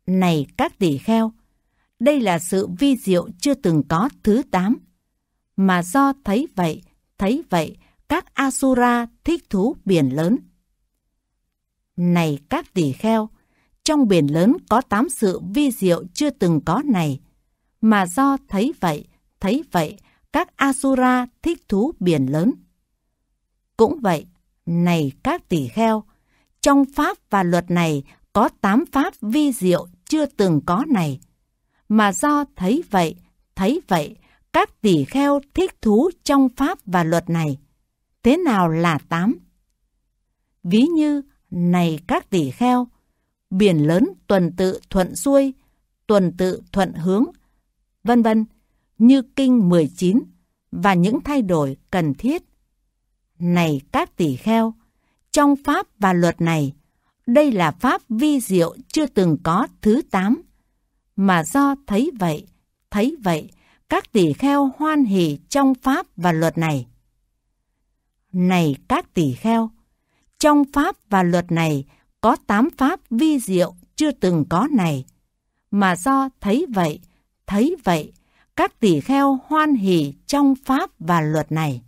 Này các tỷ kheo, đây là sự vi diệu chưa từng có thứ tám. Mà do thấy vậy, thấy vậy, các Asura thích thú biển lớn. Này các tỷ kheo, trong biển lớn có tám sự vi diệu chưa từng có này. Mà do thấy vậy, thấy vậy, các Asura thích thú biển lớn. Cũng vậy, này các tỷ kheo, trong pháp và luật này có tám pháp vi diệu chưa từng có này. Mà do thấy vậy, thấy vậy, các tỷ kheo thích thú trong pháp và luật này. Thế nào là tám? Ví như, này các tỷ kheo, biển lớn tuần tự thuận xuôi, tuần tự thuận hướng, vân vân, như kinh 19 và những thay đổi cần thiết. Này các tỷ kheo, trong pháp và luật này, đây là pháp vi diệu chưa từng có thứ tám. Mà do thấy vậy, thấy vậy, các tỷ kheo hoan hỷ trong pháp và luật này. Này các tỷ kheo, trong pháp và luật này có tám pháp vi diệu chưa từng có này. Mà do thấy vậy, thấy vậy, các tỷ kheo hoan hỷ trong pháp và luật này.